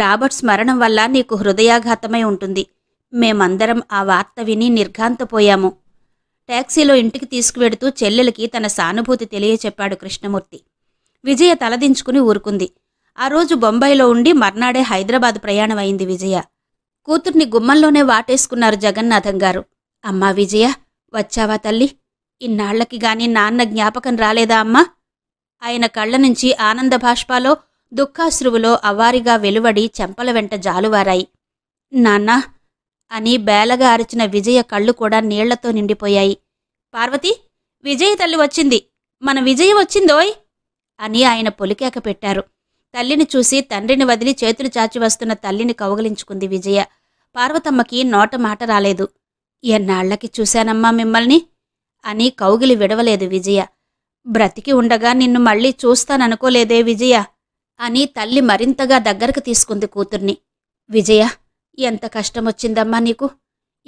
రాబర్ట్ స్మరణం వల్ల నీకు హృదయాఘాతమై ఉంటుంది మేమందరం ఆ వార్త విని నిర్ఘాంతపోయాము ట్యాక్సీలో ఇంటికి తీసుకువెడుతూ చెల్లెలకి తన సానుభూతి తెలియచెప్పాడు కృష్ణమూర్తి విజయ తలదించుకుని ఊరుకుంది ఆ రోజు బొంబాయిలో ఉండి మర్నాడే హైదరాబాద్ ప్రయాణమైంది విజయ కూతుర్ని గుమ్మంలోనే వాటేసుకున్నారు జగన్నాథం గారు అమ్మా విజయ వచ్చావా తల్లి ఇన్నాళ్లకి గాని నాన్న జ్ఞాపకం రాలేదా అమ్మా ఆయన కళ్ళ నుంచి ఆనంద భాష్పాలో దుఃఖాశ్రువులో అవారిగా వెలువడి చెంపల వెంట జాలువారాయి నాన్నా అని బేలగా అరిచిన విజయ కళ్ళు కూడా నీళ్లతో నిండిపోయాయి పార్వతి విజయ తల్లి వచ్చింది మన విజయ వచ్చిందోయ్ అని ఆయన పొలికేక పెట్టారు తల్లిని చూసి తండ్రిని వదిలి చేతులు చాచి వస్తున్న తల్లిని కౌగలించుకుంది విజయ పార్వతమ్మకి నోట మాట రాలేదు ఎన్నాళ్లకి చూశానమ్మా మిమ్మల్ని అని కౌగిలి విడవలేదు విజయ బ్రతికి ఉండగా నిన్ను మళ్ళీ చూస్తాననుకోలేదే విజయ అని తల్లి మరింతగా దగ్గరకు తీసుకుంది కూతుర్ని విజయ ఎంత కష్టమొచ్చిందమ్మా నీకు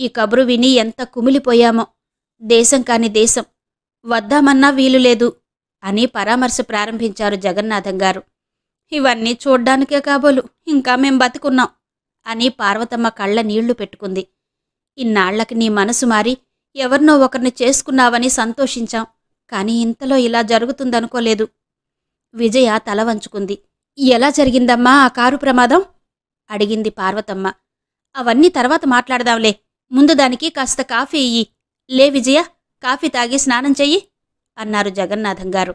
ఈ కబురు విని ఎంత కుమిలిపోయామో దేశం కాని దేశం వద్దామన్నా వీలు లేదు అని పరామర్శ ప్రారంభించారు జగన్నాథం గారు ఇవన్నీ చూడ్డానికే కాబోలు ఇంకా మేం బతుకున్నాం అని పార్వతమ్మ కళ్ళ నీళ్లు పెట్టుకుంది ఇన్నాళ్లకి నీ మనసు మారి ఎవరినో ఒకరిని చేసుకున్నావని సంతోషించాం కానీ ఇంతలో ఇలా జరుగుతుందనుకోలేదు విజయ తల వంచుకుంది ఎలా జరిగిందమ్మా ఆ కారు ప్రమాదం అడిగింది పార్వతమ్మ అవన్నీ తర్వాత మాట్లాడదాంలే ముందు దానికి కాస్త కాఫీ ఇయ్యి లే విజయ కాఫీ తాగి స్నానం చెయ్యి అన్నారు జగన్నాథం గారు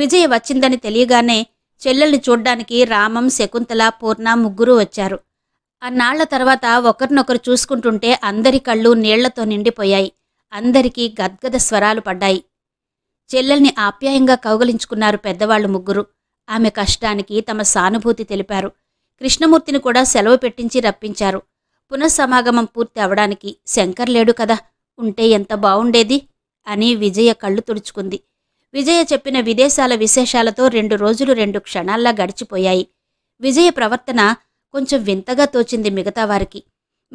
విజయ వచ్చిందని తెలియగానే చెల్లెల్ని చూడ్డానికి రామం శకుంతల పూర్ణ ముగ్గురూ వచ్చారు అన్నాళ్ల తర్వాత ఒకరినొకరు చూసుకుంటుంటే అందరి కళ్ళు నీళ్లతో నిండిపోయాయి అందరికీ గద్గద స్వరాలు పడ్డాయి చెల్లెల్ని ఆప్యాయంగా కౌగలించుకున్నారు పెద్దవాళ్ళు ముగ్గురు ఆమె కష్టానికి తమ సానుభూతి తెలిపారు కృష్ణమూర్తిని కూడా సెలవు పెట్టించి రప్పించారు పునఃసమాగమం పూర్తి అవడానికి శంకర్ లేడు కదా ఉంటే ఎంత బావుండేది అని విజయ కళ్ళు తుడుచుకుంది విజయ చెప్పిన విదేశాల విశేషాలతో రెండు రోజులు రెండు క్షణాల్లా గడిచిపోయాయి విజయ ప్రవర్తన కొంచెం వింతగా తోచింది మిగతా వారికి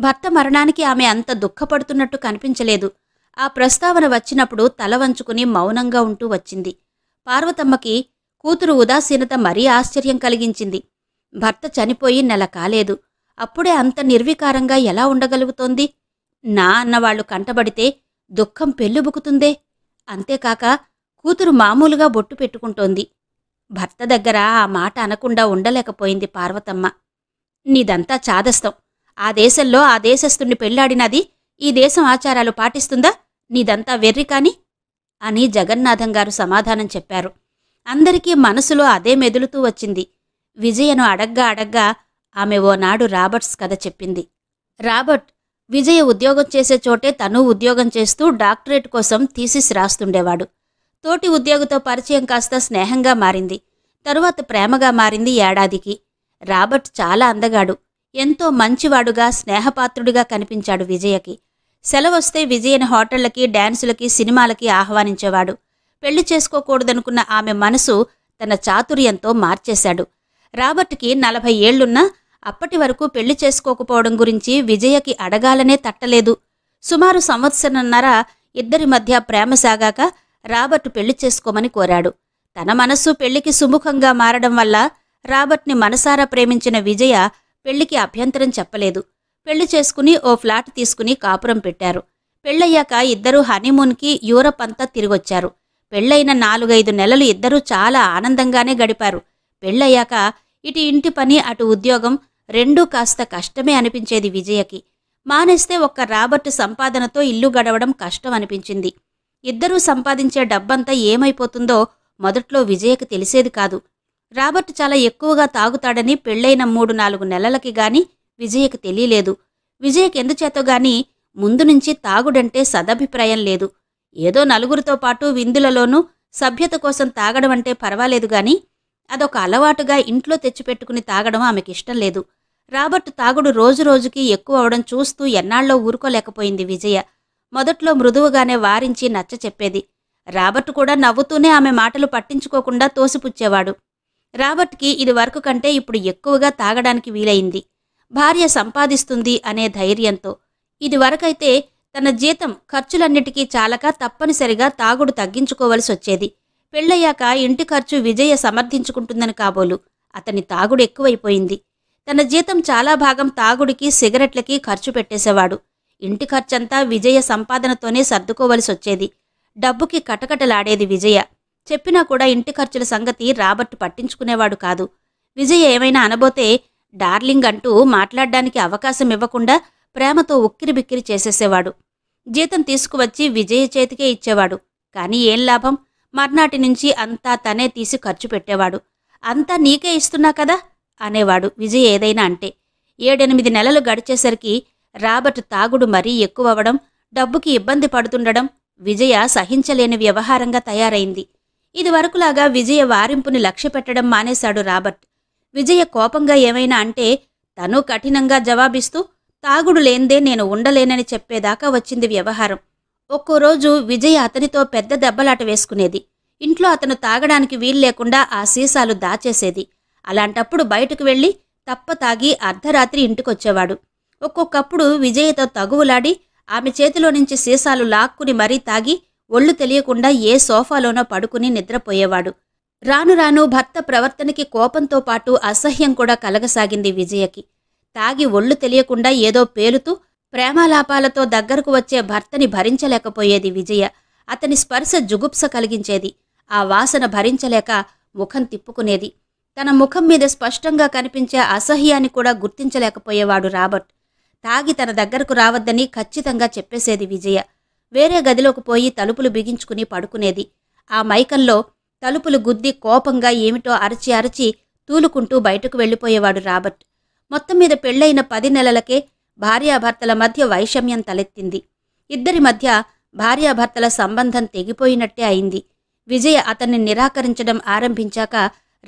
భర్త మరణానికి ఆమె అంత దుఃఖపడుతున్నట్టు కనిపించలేదు ఆ ప్రస్తావన వచ్చినప్పుడు తల వంచుకుని మౌనంగా ఉంటూ వచ్చింది పార్వతమ్మకి కూతురు ఉదాసీనత మరీ ఆశ్చర్యం కలిగించింది భర్త చనిపోయి నెల కాలేదు అప్పుడే అంత నిర్వికారంగా ఎలా ఉండగలుగుతోంది నా అన్నవాళ్లు కంటబడితే దుఃఖం పెళ్ళుబుకుతుందే అంతేకాక కూతురు మామూలుగా బొట్టు పెట్టుకుంటోంది భర్త దగ్గర ఆ మాట అనకుండా ఉండలేకపోయింది పార్వతమ్మ నీదంతా చాదస్తం ఆ దేశంలో ఆ దేశస్థుణ్ణి పెళ్లాడినది ఈ దేశం ఆచారాలు పాటిస్తుందా నీదంతా వెర్రి కాని అని జగన్నాథం గారు సమాధానం చెప్పారు అందరికీ మనసులో అదే మెదులుతూ వచ్చింది విజయను అడగ్గా అడగ్గా ఆమె ఓనాడు రాబర్ట్స్ కథ చెప్పింది రాబర్ట్ విజయ ఉద్యోగం చేసే చోటే తను ఉద్యోగం చేస్తూ డాక్టరేట్ కోసం థీసిస్ రాస్తుండేవాడు తోటి ఉద్యోగితో పరిచయం కాస్త స్నేహంగా మారింది తరువాత ప్రేమగా మారింది ఏడాదికి రాబర్ట్ చాలా అందగాడు ఎంతో మంచివాడుగా స్నేహపాత్రుడిగా కనిపించాడు విజయకి సెలవొస్తే విజయని హోటళ్లకి డ్యాన్సులకి సినిమాలకి ఆహ్వానించేవాడు పెళ్లి చేసుకోకూడదనుకున్న ఆమె మనసు తన చాతుర్యంతో మార్చేశాడు రాబర్ట్కి నలభై ఏళ్లున్నా అప్పటి వరకు పెళ్లి చేసుకోకపోవడం గురించి విజయకి అడగాలనే తట్టలేదు సుమారు సంవత్సరన్నర ఇద్దరి మధ్య ప్రేమ సాగాక రాబర్ట్ పెళ్లి చేసుకోమని కోరాడు తన మనస్సు పెళ్లికి సుముఖంగా మారడం వల్ల రాబర్ట్ని మనసారా ప్రేమించిన విజయ పెళ్లికి అభ్యంతరం చెప్పలేదు పెళ్లి చేసుకుని ఓ ఫ్లాట్ తీసుకుని కాపురం పెట్టారు పెళ్ళయ్యాక ఇద్దరూ హనీమూన్కి యూరప్ అంతా తిరిగొచ్చారు పెళ్ళైన నాలుగైదు నెలలు ఇద్దరూ చాలా ఆనందంగానే గడిపారు పెళ్ళయ్యాక ఇటు ఇంటి పని అటు ఉద్యోగం రెండూ కాస్త కష్టమే అనిపించేది విజయకి మానేస్తే ఒక్క రాబర్ట్ సంపాదనతో ఇల్లు గడవడం కష్టం అనిపించింది ఇద్దరూ సంపాదించే డబ్బంతా ఏమైపోతుందో మొదట్లో విజయకు తెలిసేది కాదు రాబర్ట్ చాలా ఎక్కువగా తాగుతాడని పెళ్లైన మూడు నాలుగు నెలలకి గాని విజయకు తెలియలేదు విజయకెందుచేతో గాని ముందు నుంచి తాగుడంటే సదభిప్రాయం లేదు ఏదో నలుగురితో పాటు విందులలోనూ సభ్యత కోసం తాగడం అంటే పర్వాలేదు గాని అదొక అలవాటుగా ఇంట్లో తెచ్చిపెట్టుకుని తాగడం ఆమెకి ఇష్టం లేదు రాబర్ట్ తాగుడు రోజు రోజుకి ఎక్కువ అవడం చూస్తూ ఎన్నాళ్ళో ఊరుకోలేకపోయింది విజయ మొదట్లో మృదువుగానే వారించి నచ్చ చెప్పేది రాబర్ట్ కూడా నవ్వుతూనే ఆమె మాటలు పట్టించుకోకుండా తోసిపుచ్చేవాడు రాబర్ట్కి ఇది వరకు కంటే ఇప్పుడు ఎక్కువగా తాగడానికి వీలైంది భార్య సంపాదిస్తుంది అనే ధైర్యంతో ఇదివరకైతే తన జీతం ఖర్చులన్నిటికీ చాలక తప్పనిసరిగా తాగుడు తగ్గించుకోవలసి వచ్చేది పెళ్ళయ్యాక ఇంటి ఖర్చు విజయ సమర్థించుకుంటుందని కాబోలు అతని తాగుడు ఎక్కువైపోయింది తన జీతం చాలా భాగం తాగుడికి సిగరెట్లకి ఖర్చు పెట్టేసేవాడు ఇంటి ఖర్చంతా విజయ సంపాదనతోనే సర్దుకోవలసి వచ్చేది డబ్బుకి కటకటలాడేది విజయ చెప్పినా కూడా ఇంటి ఖర్చుల సంగతి రాబర్ట్ పట్టించుకునేవాడు కాదు విజయ ఏమైనా అనబోతే డార్లింగ్ అంటూ మాట్లాడడానికి అవకాశం ఇవ్వకుండా ప్రేమతో ఉక్కిరి బిక్కిరి చేసేసేవాడు జీతం తీసుకువచ్చి విజయ చేతికే ఇచ్చేవాడు కానీ ఏం లాభం మర్నాటి నుంచి అంతా తనే తీసి ఖర్చు పెట్టేవాడు అంతా నీకే ఇస్తున్నా కదా అనేవాడు విజయ్ ఏదైనా అంటే ఏడెనిమిది నెలలు గడిచేసరికి రాబర్ట్ తాగుడు మరీ ఎక్కువవడం డబ్బుకి ఇబ్బంది పడుతుండడం విజయ సహించలేని వ్యవహారంగా తయారైంది ఇదివరకులాగా విజయ వారింపుని లక్ష్య పెట్టడం మానేశాడు రాబర్ట్ విజయ కోపంగా ఏమైనా అంటే తను కఠినంగా జవాబిస్తూ తాగుడు లేందే నేను ఉండలేనని చెప్పేదాకా వచ్చింది వ్యవహారం ఒక్కో రోజు విజయ్ అతనితో పెద్ద దెబ్బలాట వేసుకునేది ఇంట్లో అతను తాగడానికి వీలు లేకుండా ఆ సీసాలు దాచేసేది అలాంటప్పుడు బయటకు వెళ్ళి తప్ప తాగి అర్ధరాత్రి ఇంటికొచ్చేవాడు ఒక్కొక్కప్పుడు విజయ్తో తగువులాడి ఆమె చేతిలో నుంచి సీసాలు లాక్కుని మరీ తాగి ఒళ్ళు తెలియకుండా ఏ సోఫాలోనో పడుకుని నిద్రపోయేవాడు రాను రాను భర్త ప్రవర్తనకి కోపంతో పాటు అసహ్యం కూడా కలగసాగింది విజయకి తాగి ఒళ్ళు తెలియకుండా ఏదో పేలుతూ ప్రేమాలాపాలతో దగ్గరకు వచ్చే భర్తని భరించలేకపోయేది విజయ అతని స్పర్శ జుగుప్స కలిగించేది ఆ వాసన భరించలేక ముఖం తిప్పుకునేది తన ముఖం మీద స్పష్టంగా కనిపించే అసహ్యాన్ని కూడా గుర్తించలేకపోయేవాడు రాబర్ట్ తాగి తన దగ్గరకు రావద్దని ఖచ్చితంగా చెప్పేసేది విజయ వేరే గదిలోకి పోయి తలుపులు బిగించుకుని పడుకునేది ఆ మైకంలో తలుపులు గుద్ది కోపంగా ఏమిటో అరచి అరచి తూలుకుంటూ బయటకు వెళ్ళిపోయేవాడు రాబర్ట్ మొత్తం మీద పెళ్లైన పది నెలలకే భార్యాభర్తల మధ్య వైషమ్యం తలెత్తింది ఇద్దరి మధ్య భార్యాభర్తల సంబంధం తెగిపోయినట్టే అయింది విజయ అతన్ని నిరాకరించడం ఆరంభించాక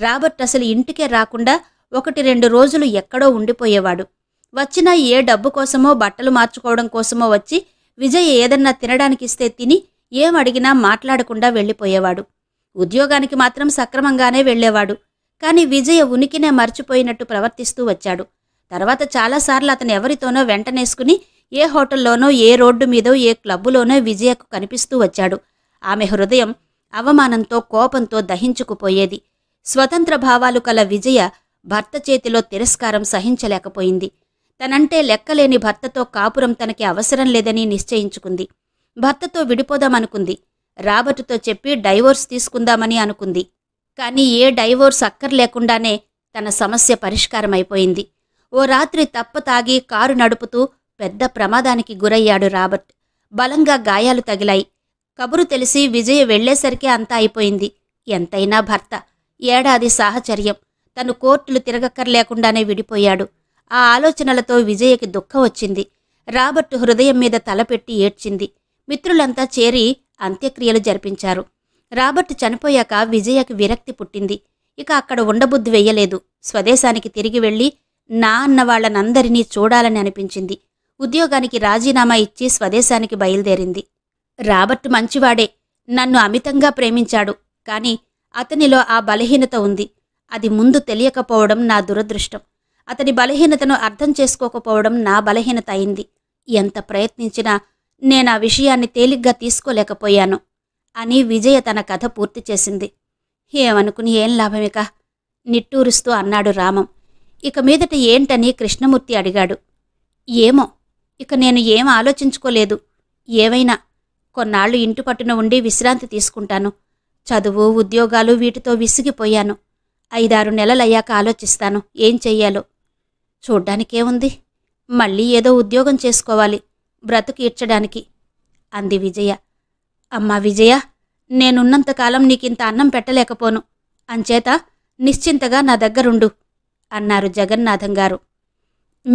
రాబర్ట్ అసలు ఇంటికే రాకుండా ఒకటి రెండు రోజులు ఎక్కడో ఉండిపోయేవాడు వచ్చినా ఏ డబ్బు కోసమో బట్టలు మార్చుకోవడం కోసమో వచ్చి విజయ్ ఏదన్నా తినడానికిస్తే తిని ఏం అడిగినా మాట్లాడకుండా వెళ్ళిపోయేవాడు ఉద్యోగానికి మాత్రం సక్రమంగానే వెళ్ళేవాడు కానీ విజయ ఉనికినే మర్చిపోయినట్టు ప్రవర్తిస్తూ వచ్చాడు తర్వాత చాలాసార్లు అతను ఎవరితోనో వెంటనేసుకుని ఏ హోటల్లోనో ఏ రోడ్డు మీదో ఏ క్లబ్బులోనో విజయకు కనిపిస్తూ వచ్చాడు ఆమె హృదయం అవమానంతో కోపంతో దహించుకుపోయేది స్వతంత్ర భావాలు కల విజయ భర్త చేతిలో తిరస్కారం సహించలేకపోయింది తనంటే లెక్కలేని భర్తతో కాపురం తనకి అవసరం లేదని నిశ్చయించుకుంది భర్తతో విడిపోదామనుకుంది రాబర్టుతో చెప్పి డైవోర్స్ తీసుకుందామని అనుకుంది కానీ ఏ డైవోర్స్ అక్కర్లేకుండానే తన సమస్య పరిష్కారమైపోయింది ఓ రాత్రి తప్ప తాగి కారు నడుపుతూ పెద్ద ప్రమాదానికి గురయ్యాడు రాబర్ట్ బలంగా గాయాలు తగిలాయి కబురు తెలిసి విజయ్ వెళ్లేసరికి అంతా అయిపోయింది ఎంతైనా భర్త ఏడాది సాహచర్యం తను కోర్టులు తిరగక్కర్లేకుండానే విడిపోయాడు ఆ ఆలోచనలతో విజయకి దుఃఖం వచ్చింది రాబర్ట్ హృదయం మీద తలపెట్టి ఏడ్చింది మిత్రులంతా చేరి అంత్యక్రియలు జరిపించారు రాబర్ట్ చనిపోయాక విజయకి విరక్తి పుట్టింది ఇక అక్కడ ఉండబుద్ధి వెయ్యలేదు స్వదేశానికి తిరిగి వెళ్ళి నా అన్న వాళ్ళనందరినీ చూడాలని అనిపించింది ఉద్యోగానికి రాజీనామా ఇచ్చి స్వదేశానికి బయలుదేరింది రాబర్ట్ మంచివాడే నన్ను అమితంగా ప్రేమించాడు కానీ అతనిలో ఆ బలహీనత ఉంది అది ముందు తెలియకపోవడం నా దురదృష్టం అతని బలహీనతను అర్థం చేసుకోకపోవడం నా బలహీనత అయింది ఎంత ప్రయత్నించినా నేను ఆ విషయాన్ని తేలిగ్గా తీసుకోలేకపోయాను అని విజయ తన కథ పూర్తి చేసింది ఏమనుకుని ఏం లాభమిక నిట్టూరుస్తూ అన్నాడు రామం ఇక మీదట ఏంటని కృష్ణమూర్తి అడిగాడు ఏమో ఇక నేను ఏం ఆలోచించుకోలేదు ఏవైనా కొన్నాళ్ళు ఇంటి పట్టున ఉండి విశ్రాంతి తీసుకుంటాను చదువు ఉద్యోగాలు వీటితో విసిగిపోయాను ఐదారు నెలలయ్యాక ఆలోచిస్తాను ఏం చెయ్యాలో చూడ్డానికేముంది మళ్ళీ ఏదో ఉద్యోగం చేసుకోవాలి బ్రతుకు ఈడ్చడానికి అంది విజయ అమ్మా విజయ నేనున్నంతకాలం నీకింత అన్నం పెట్టలేకపోను అంచేత నిశ్చింతగా నా దగ్గరుండు అన్నారు జగన్నాథం గారు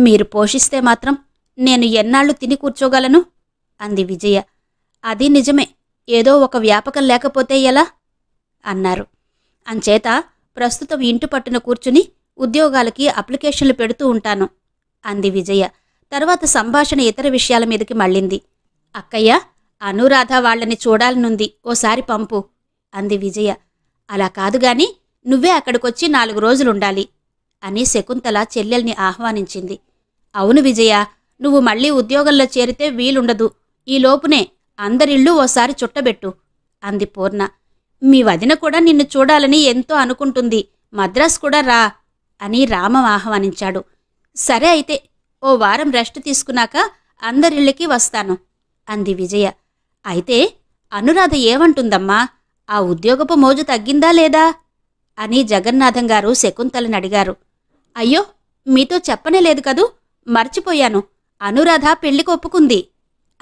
మీరు పోషిస్తే మాత్రం నేను ఎన్నాళ్ళు తిని కూర్చోగలను అంది విజయ అది నిజమే ఏదో ఒక వ్యాపకం లేకపోతే ఎలా అన్నారు అంచేత ప్రస్తుతం ఇంటి పట్టున కూర్చుని ఉద్యోగాలకి అప్లికేషన్లు పెడుతూ ఉంటాను అంది విజయ తర్వాత సంభాషణ ఇతర విషయాల మీదకి మళ్ళింది అక్కయ్య అనురాధ వాళ్ళని చూడాలనుంది ఓసారి పంపు అంది విజయ అలా కాదుగాని నువ్వే అక్కడికొచ్చి నాలుగు రోజులుండాలి అని శకుంతల చెల్లెల్ని ఆహ్వానించింది అవును విజయ నువ్వు మళ్ళీ ఉద్యోగంలో చేరితే వీలుండదు ఈలోపునే అందరిళ్ళు ఓసారి చుట్టబెట్టు అంది పూర్ణ మీ వదిన కూడా నిన్ను చూడాలని ఎంతో అనుకుంటుంది మద్రాస్ కూడా రా అని రామం ఆహ్వానించాడు సరే అయితే ఓ వారం రెస్ట్ తీసుకున్నాక అందరిళ్ళకి వస్తాను అంది విజయ అయితే అనురాధ ఏమంటుందమ్మా ఆ ఉద్యోగపు మోజు తగ్గిందా లేదా అని జగన్నాథం గారు శకుంతలను అడిగారు అయ్యో మీతో చెప్పనే లేదు కదూ మర్చిపోయాను అనురాధ పెళ్లికి ఒప్పుకుంది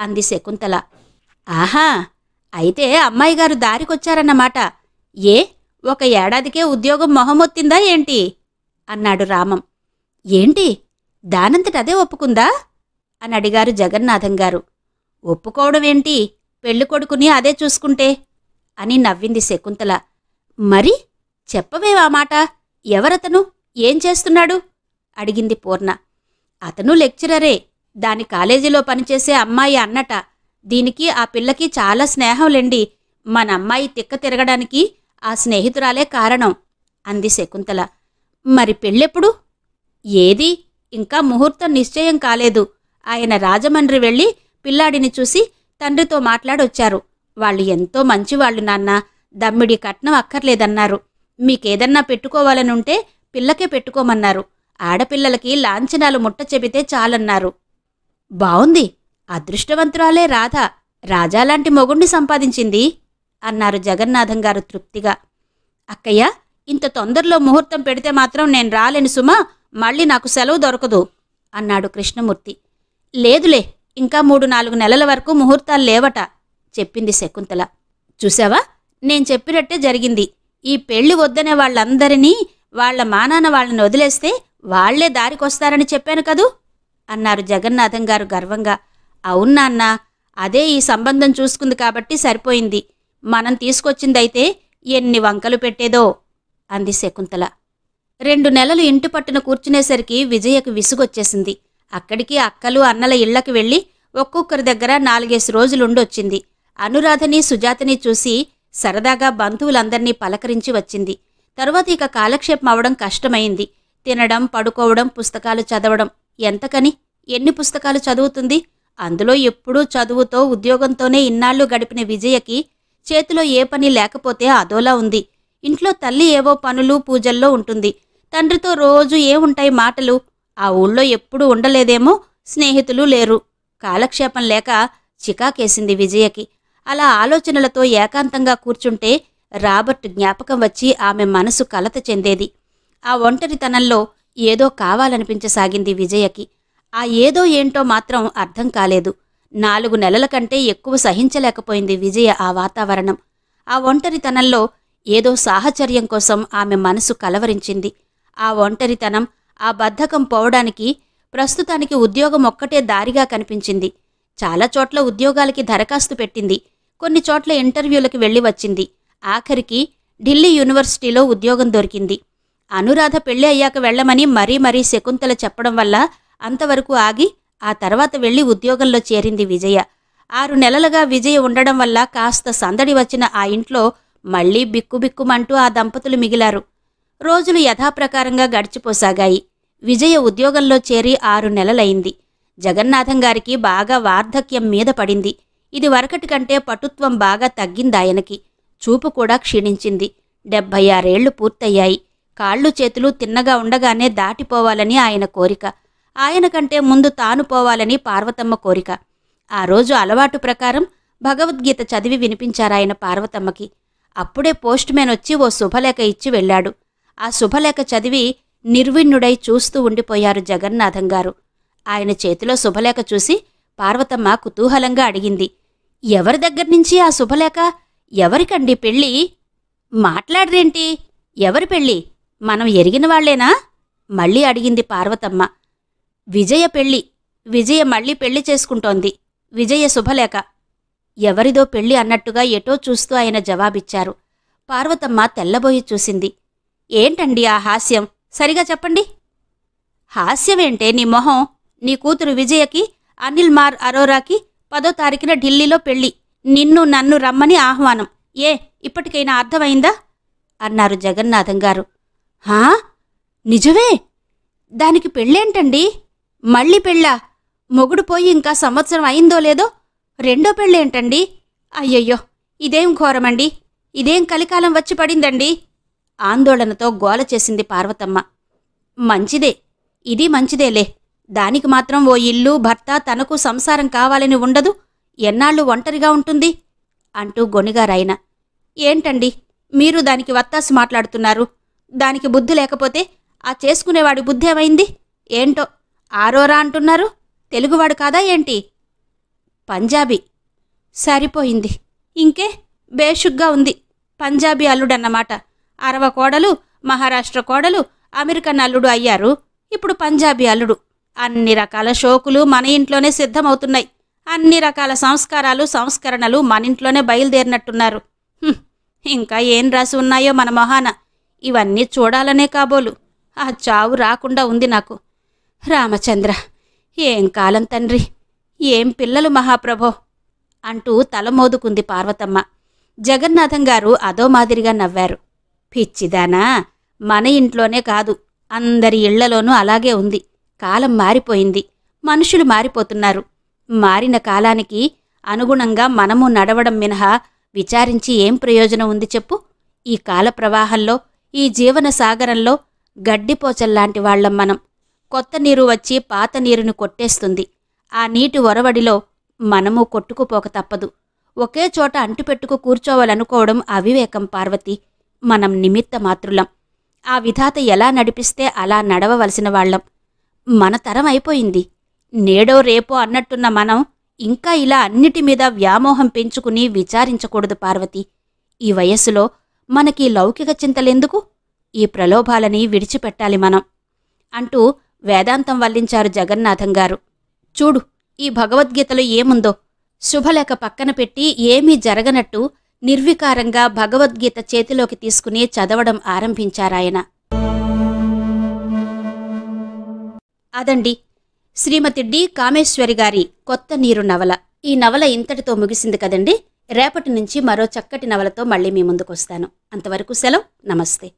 అంది శకుంతల ఆహా అయితే అమ్మాయి గారు దారికొచ్చారన్నమాట ఏ ఒక ఏడాదికే ఉద్యోగం మొహమొత్తిందా ఏంటి అన్నాడు రామం ఏంటి దానంతటదే ఒప్పుకుందా అని అడిగారు జగన్నాథం గారు ఒప్పుకోవడం ఏంటి పెళ్లి కొడుకుని అదే చూసుకుంటే అని నవ్వింది శకుంతల మరి చెప్పవేవా మాట ఎవరతను ఏం చేస్తున్నాడు అడిగింది పూర్ణ అతను లెక్చరరే దాని కాలేజీలో పనిచేసే అమ్మాయి అన్నట దీనికి ఆ పిల్లకి చాలా స్నేహంలేండి మన అమ్మాయి తిక్క తిరగడానికి ఆ స్నేహితురాలే కారణం అంది శకుంతల మరి పెళ్ళెప్పుడు ఏది ఇంకా ముహూర్తం నిశ్చయం కాలేదు ఆయన రాజమండ్రి వెళ్ళి పిల్లాడిని చూసి తండ్రితో మాట్లాడొచ్చారు వాళ్ళు ఎంతో మంచివాళ్ళు నాన్న దమ్మిడి కట్నం అక్కర్లేదన్నారు మీకేదన్నా పెట్టుకోవాలనుంటే పిల్లకే పెట్టుకోమన్నారు ఆడపిల్లలకి లాంఛనాలు ముట్ట చెబితే చాలన్నారు బావుంది అదృష్టవంతురాలే రాధ రాజాలాంటి మొగుణ్ణి సంపాదించింది అన్నారు జగన్నాథం గారు తృప్తిగా అక్కయ్య ఇంత తొందరలో ముహూర్తం పెడితే మాత్రం నేను రాలేను సుమా మళ్ళీ నాకు సెలవు దొరకదు అన్నాడు కృష్ణమూర్తి లేదులే ఇంకా మూడు నాలుగు నెలల వరకు ముహూర్తాలు లేవట చెప్పింది శకుంతల చూసావా నేను చెప్పినట్టే జరిగింది ఈ పెళ్లి వద్దనే వాళ్ళందరినీ వాళ్ల మానాన వాళ్ళని వదిలేస్తే వాళ్లే దారికొస్తారని చెప్పాను కదూ అన్నారు జగన్నాథం గారు గర్వంగా అవునాన్న అదే ఈ సంబంధం చూసుకుంది కాబట్టి సరిపోయింది మనం తీసుకొచ్చిందైతే ఎన్ని వంకలు పెట్టేదో అంది శకుంతల రెండు నెలలు ఇంటి పట్టున కూర్చునేసరికి విజయకు విసుగొచ్చేసింది అక్కడికి అక్కలు అన్నల ఇళ్లకు వెళ్ళి ఒక్కొక్కరి దగ్గర నాలుగేసి రోజులుండొచ్చింది అనురాధని సుజాతని చూసి సరదాగా బంధువులందర్నీ పలకరించి వచ్చింది తరువాత ఇక కాలక్షేపం అవడం కష్టమైంది తినడం పడుకోవడం పుస్తకాలు చదవడం ఎంతకని ఎన్ని పుస్తకాలు చదువుతుంది అందులో ఎప్పుడూ చదువుతో ఉద్యోగంతోనే ఇన్నాళ్ళు గడిపిన విజయకి చేతిలో ఏ పని లేకపోతే అదోలా ఉంది ఇంట్లో తల్లి ఏవో పనులు పూజల్లో ఉంటుంది తండ్రితో రోజు ఏ ఉంటాయి మాటలు ఆ ఊళ్ళో ఎప్పుడూ ఉండలేదేమో స్నేహితులు లేరు కాలక్షేపం లేక చికాకేసింది విజయకి అలా ఆలోచనలతో ఏకాంతంగా కూర్చుంటే రాబర్ట్ జ్ఞాపకం వచ్చి ఆమె మనసు కలత చెందేది ఆ ఒంటరితనంలో ఏదో కావాలనిపించసాగింది విజయకి ఆ ఏదో ఏంటో మాత్రం అర్థం కాలేదు నాలుగు నెలల కంటే ఎక్కువ సహించలేకపోయింది విజయ ఆ వాతావరణం ఆ ఒంటరితనంలో ఏదో సాహచర్యం కోసం ఆమె మనసు కలవరించింది ఆ ఒంటరితనం ఆ బద్ధకం పోవడానికి ప్రస్తుతానికి ఉద్యోగం ఒక్కటే దారిగా కనిపించింది చాలా చోట్ల ఉద్యోగాలకి దరఖాస్తు పెట్టింది కొన్ని చోట్ల ఇంటర్వ్యూలకు వెళ్ళి వచ్చింది ఆఖరికి ఢిల్లీ యూనివర్సిటీలో ఉద్యోగం దొరికింది అనురాధ పెళ్లి అయ్యాక వెళ్ళమని మరీ మరీ శకుంతల చెప్పడం వల్ల అంతవరకు ఆగి ఆ తర్వాత వెళ్ళి ఉద్యోగంలో చేరింది విజయ ఆరు నెలలుగా విజయ ఉండడం వల్ల కాస్త సందడి వచ్చిన ఆ ఇంట్లో మళ్లీ బిక్కుబిక్కుమంటూ ఆ దంపతులు మిగిలారు రోజులు యథాప్రకారంగా గడిచిపోసాగాయి విజయ ఉద్యోగంలో చేరి ఆరు నెలలైంది జగన్నాథం గారికి బాగా వార్ధక్యం మీద పడింది ఇది వరకటి కంటే పటుత్వం బాగా తగ్గిందాయనకి చూపు కూడా క్షీణించింది డెబ్భై ఆరేళ్లు పూర్తయ్యాయి కాళ్ళు చేతులు తిన్నగా ఉండగానే దాటిపోవాలని ఆయన కోరిక ఆయన కంటే ముందు తాను పోవాలని పార్వతమ్మ కోరిక ఆ రోజు అలవాటు ప్రకారం భగవద్గీత చదివి వినిపించారాయన పార్వతమ్మకి అప్పుడే పోస్ట్ మ్యాన్ వచ్చి ఓ శుభలేఖ ఇచ్చి వెళ్ళాడు ఆ శుభలేఖ చదివి నిర్విణ్ణుడై చూస్తూ ఉండిపోయారు జగన్నాథం గారు ఆయన చేతిలో శుభలేఖ చూసి పార్వతమ్మ కుతూహలంగా అడిగింది ఎవరి దగ్గర నుంచి ఆ శుభలేఖ ఎవరికండి పెళ్ళి మాట్లాడరేంటి ఎవరి పెళ్ళి మనం ఎరిగిన వాళ్లేనా మళ్ళీ అడిగింది పార్వతమ్మ విజయ పెళ్ళి విజయ మళ్ళీ పెళ్లి చేసుకుంటోంది విజయ శుభలేఖ ఎవరిదో పెళ్లి అన్నట్టుగా ఎటో చూస్తూ ఆయన జవాబిచ్చారు పార్వతమ్మ తెల్లబోయి చూసింది ఏంటండి ఆ హాస్యం సరిగా చెప్పండి హాస్యమేంటే నీ మొహం నీ కూతురు విజయకి అనిల్ మార్ అరోరాకి పదో తారీఖున ఢిల్లీలో పెళ్ళి నిన్ను నన్ను రమ్మని ఆహ్వానం ఏ ఇప్పటికైనా అర్థమైందా అన్నారు జగన్నాథం గారు హా నిజమే దానికి పెళ్ళేంటండి మళ్ళీ పెళ్ళా మొగుడు పోయి ఇంకా సంవత్సరం అయిందో లేదో రెండో పెళ్ళేంటండి అయ్యయ్యో ఇదేం ఘోరమండి ఇదేం కలికాలం వచ్చి పడిందండి ఆందోళనతో గోల చేసింది పార్వతమ్మ మంచిదే ఇది మంచిదేలే దానికి మాత్రం ఓ ఇల్లు భర్త తనకు సంసారం కావాలని ఉండదు ఎన్నాళ్ళు ఒంటరిగా ఉంటుంది అంటూ గొనిగారాయన ఏంటండి మీరు దానికి వత్తాసి మాట్లాడుతున్నారు దానికి బుద్ధి లేకపోతే ఆ చేసుకునేవాడి బుద్ధి ఏమైంది ఏంటో ఆరోరా అంటున్నారు తెలుగువాడు కాదా ఏంటి పంజాబీ సరిపోయింది ఇంకే బేషుగ్గా ఉంది పంజాబీ అల్లుడన్నమాట అరవ కోడలు మహారాష్ట్ర కోడలు అమెరికన్ అల్లుడు అయ్యారు ఇప్పుడు పంజాబీ అల్లుడు అన్ని రకాల షోకులు మన ఇంట్లోనే సిద్ధమవుతున్నాయి అన్ని రకాల సంస్కారాలు సంస్కరణలు మన ఇంట్లోనే బయలుదేరినట్టున్నారు ఇంకా ఏం రాసి ఉన్నాయో మన మొహాన ఇవన్నీ చూడాలనే కాబోలు ఆ చావు రాకుండా ఉంది నాకు రామచంద్ర ఏం కాలం తండ్రి ఏం పిల్లలు మహాప్రభో అంటూ తలమోదుకుంది పార్వతమ్మ జగన్నాథం గారు అదో మాదిరిగా నవ్వారు పిచ్చిదానా మన ఇంట్లోనే కాదు అందరి ఇళ్లలోనూ అలాగే ఉంది కాలం మారిపోయింది మనుషులు మారిపోతున్నారు మారిన కాలానికి అనుగుణంగా మనము నడవడం మినహా విచారించి ఏం ప్రయోజనం ఉంది చెప్పు ఈ కాల ప్రవాహంలో ఈ జీవన సాగరంలో గడ్డిపోచల్లాంటి వాళ్లం మనం కొత్త నీరు వచ్చి పాత నీరుని కొట్టేస్తుంది ఆ నీటి ఒరవడిలో మనము కొట్టుకుపోక తప్పదు ఒకే చోట అంటుపెట్టుకు కూర్చోవాలనుకోవడం అవివేకం పార్వతి మనం నిమిత్త మాత్రులం ఆ విధాత ఎలా నడిపిస్తే అలా నడవవలసిన వాళ్ళం మన తరం అయిపోయింది నేడో రేపో అన్నట్టున్న మనం ఇంకా ఇలా అన్నిటి మీద వ్యామోహం పెంచుకుని విచారించకూడదు పార్వతి ఈ వయస్సులో మనకి లౌకిక చింతలెందుకు ఈ ప్రలోభాలని విడిచిపెట్టాలి మనం అంటూ వేదాంతం వల్లించారు జగన్నాథం గారు చూడు ఈ భగవద్గీతలో ఏముందో శుభలేఖ పక్కన పెట్టి ఏమీ జరగనట్టు నిర్వికారంగా భగవద్గీత చేతిలోకి తీసుకుని చదవడం ఆరంభించారాయన అదండి శ్రీమతి డి కామేశ్వరి గారి కొత్త నీరు నవల ఈ నవల ఇంతటితో ముగిసింది కదండి రేపటి నుంచి మరో చక్కటి నవలతో మళ్ళీ మీ ముందుకు వస్తాను అంతవరకు సెలవు నమస్తే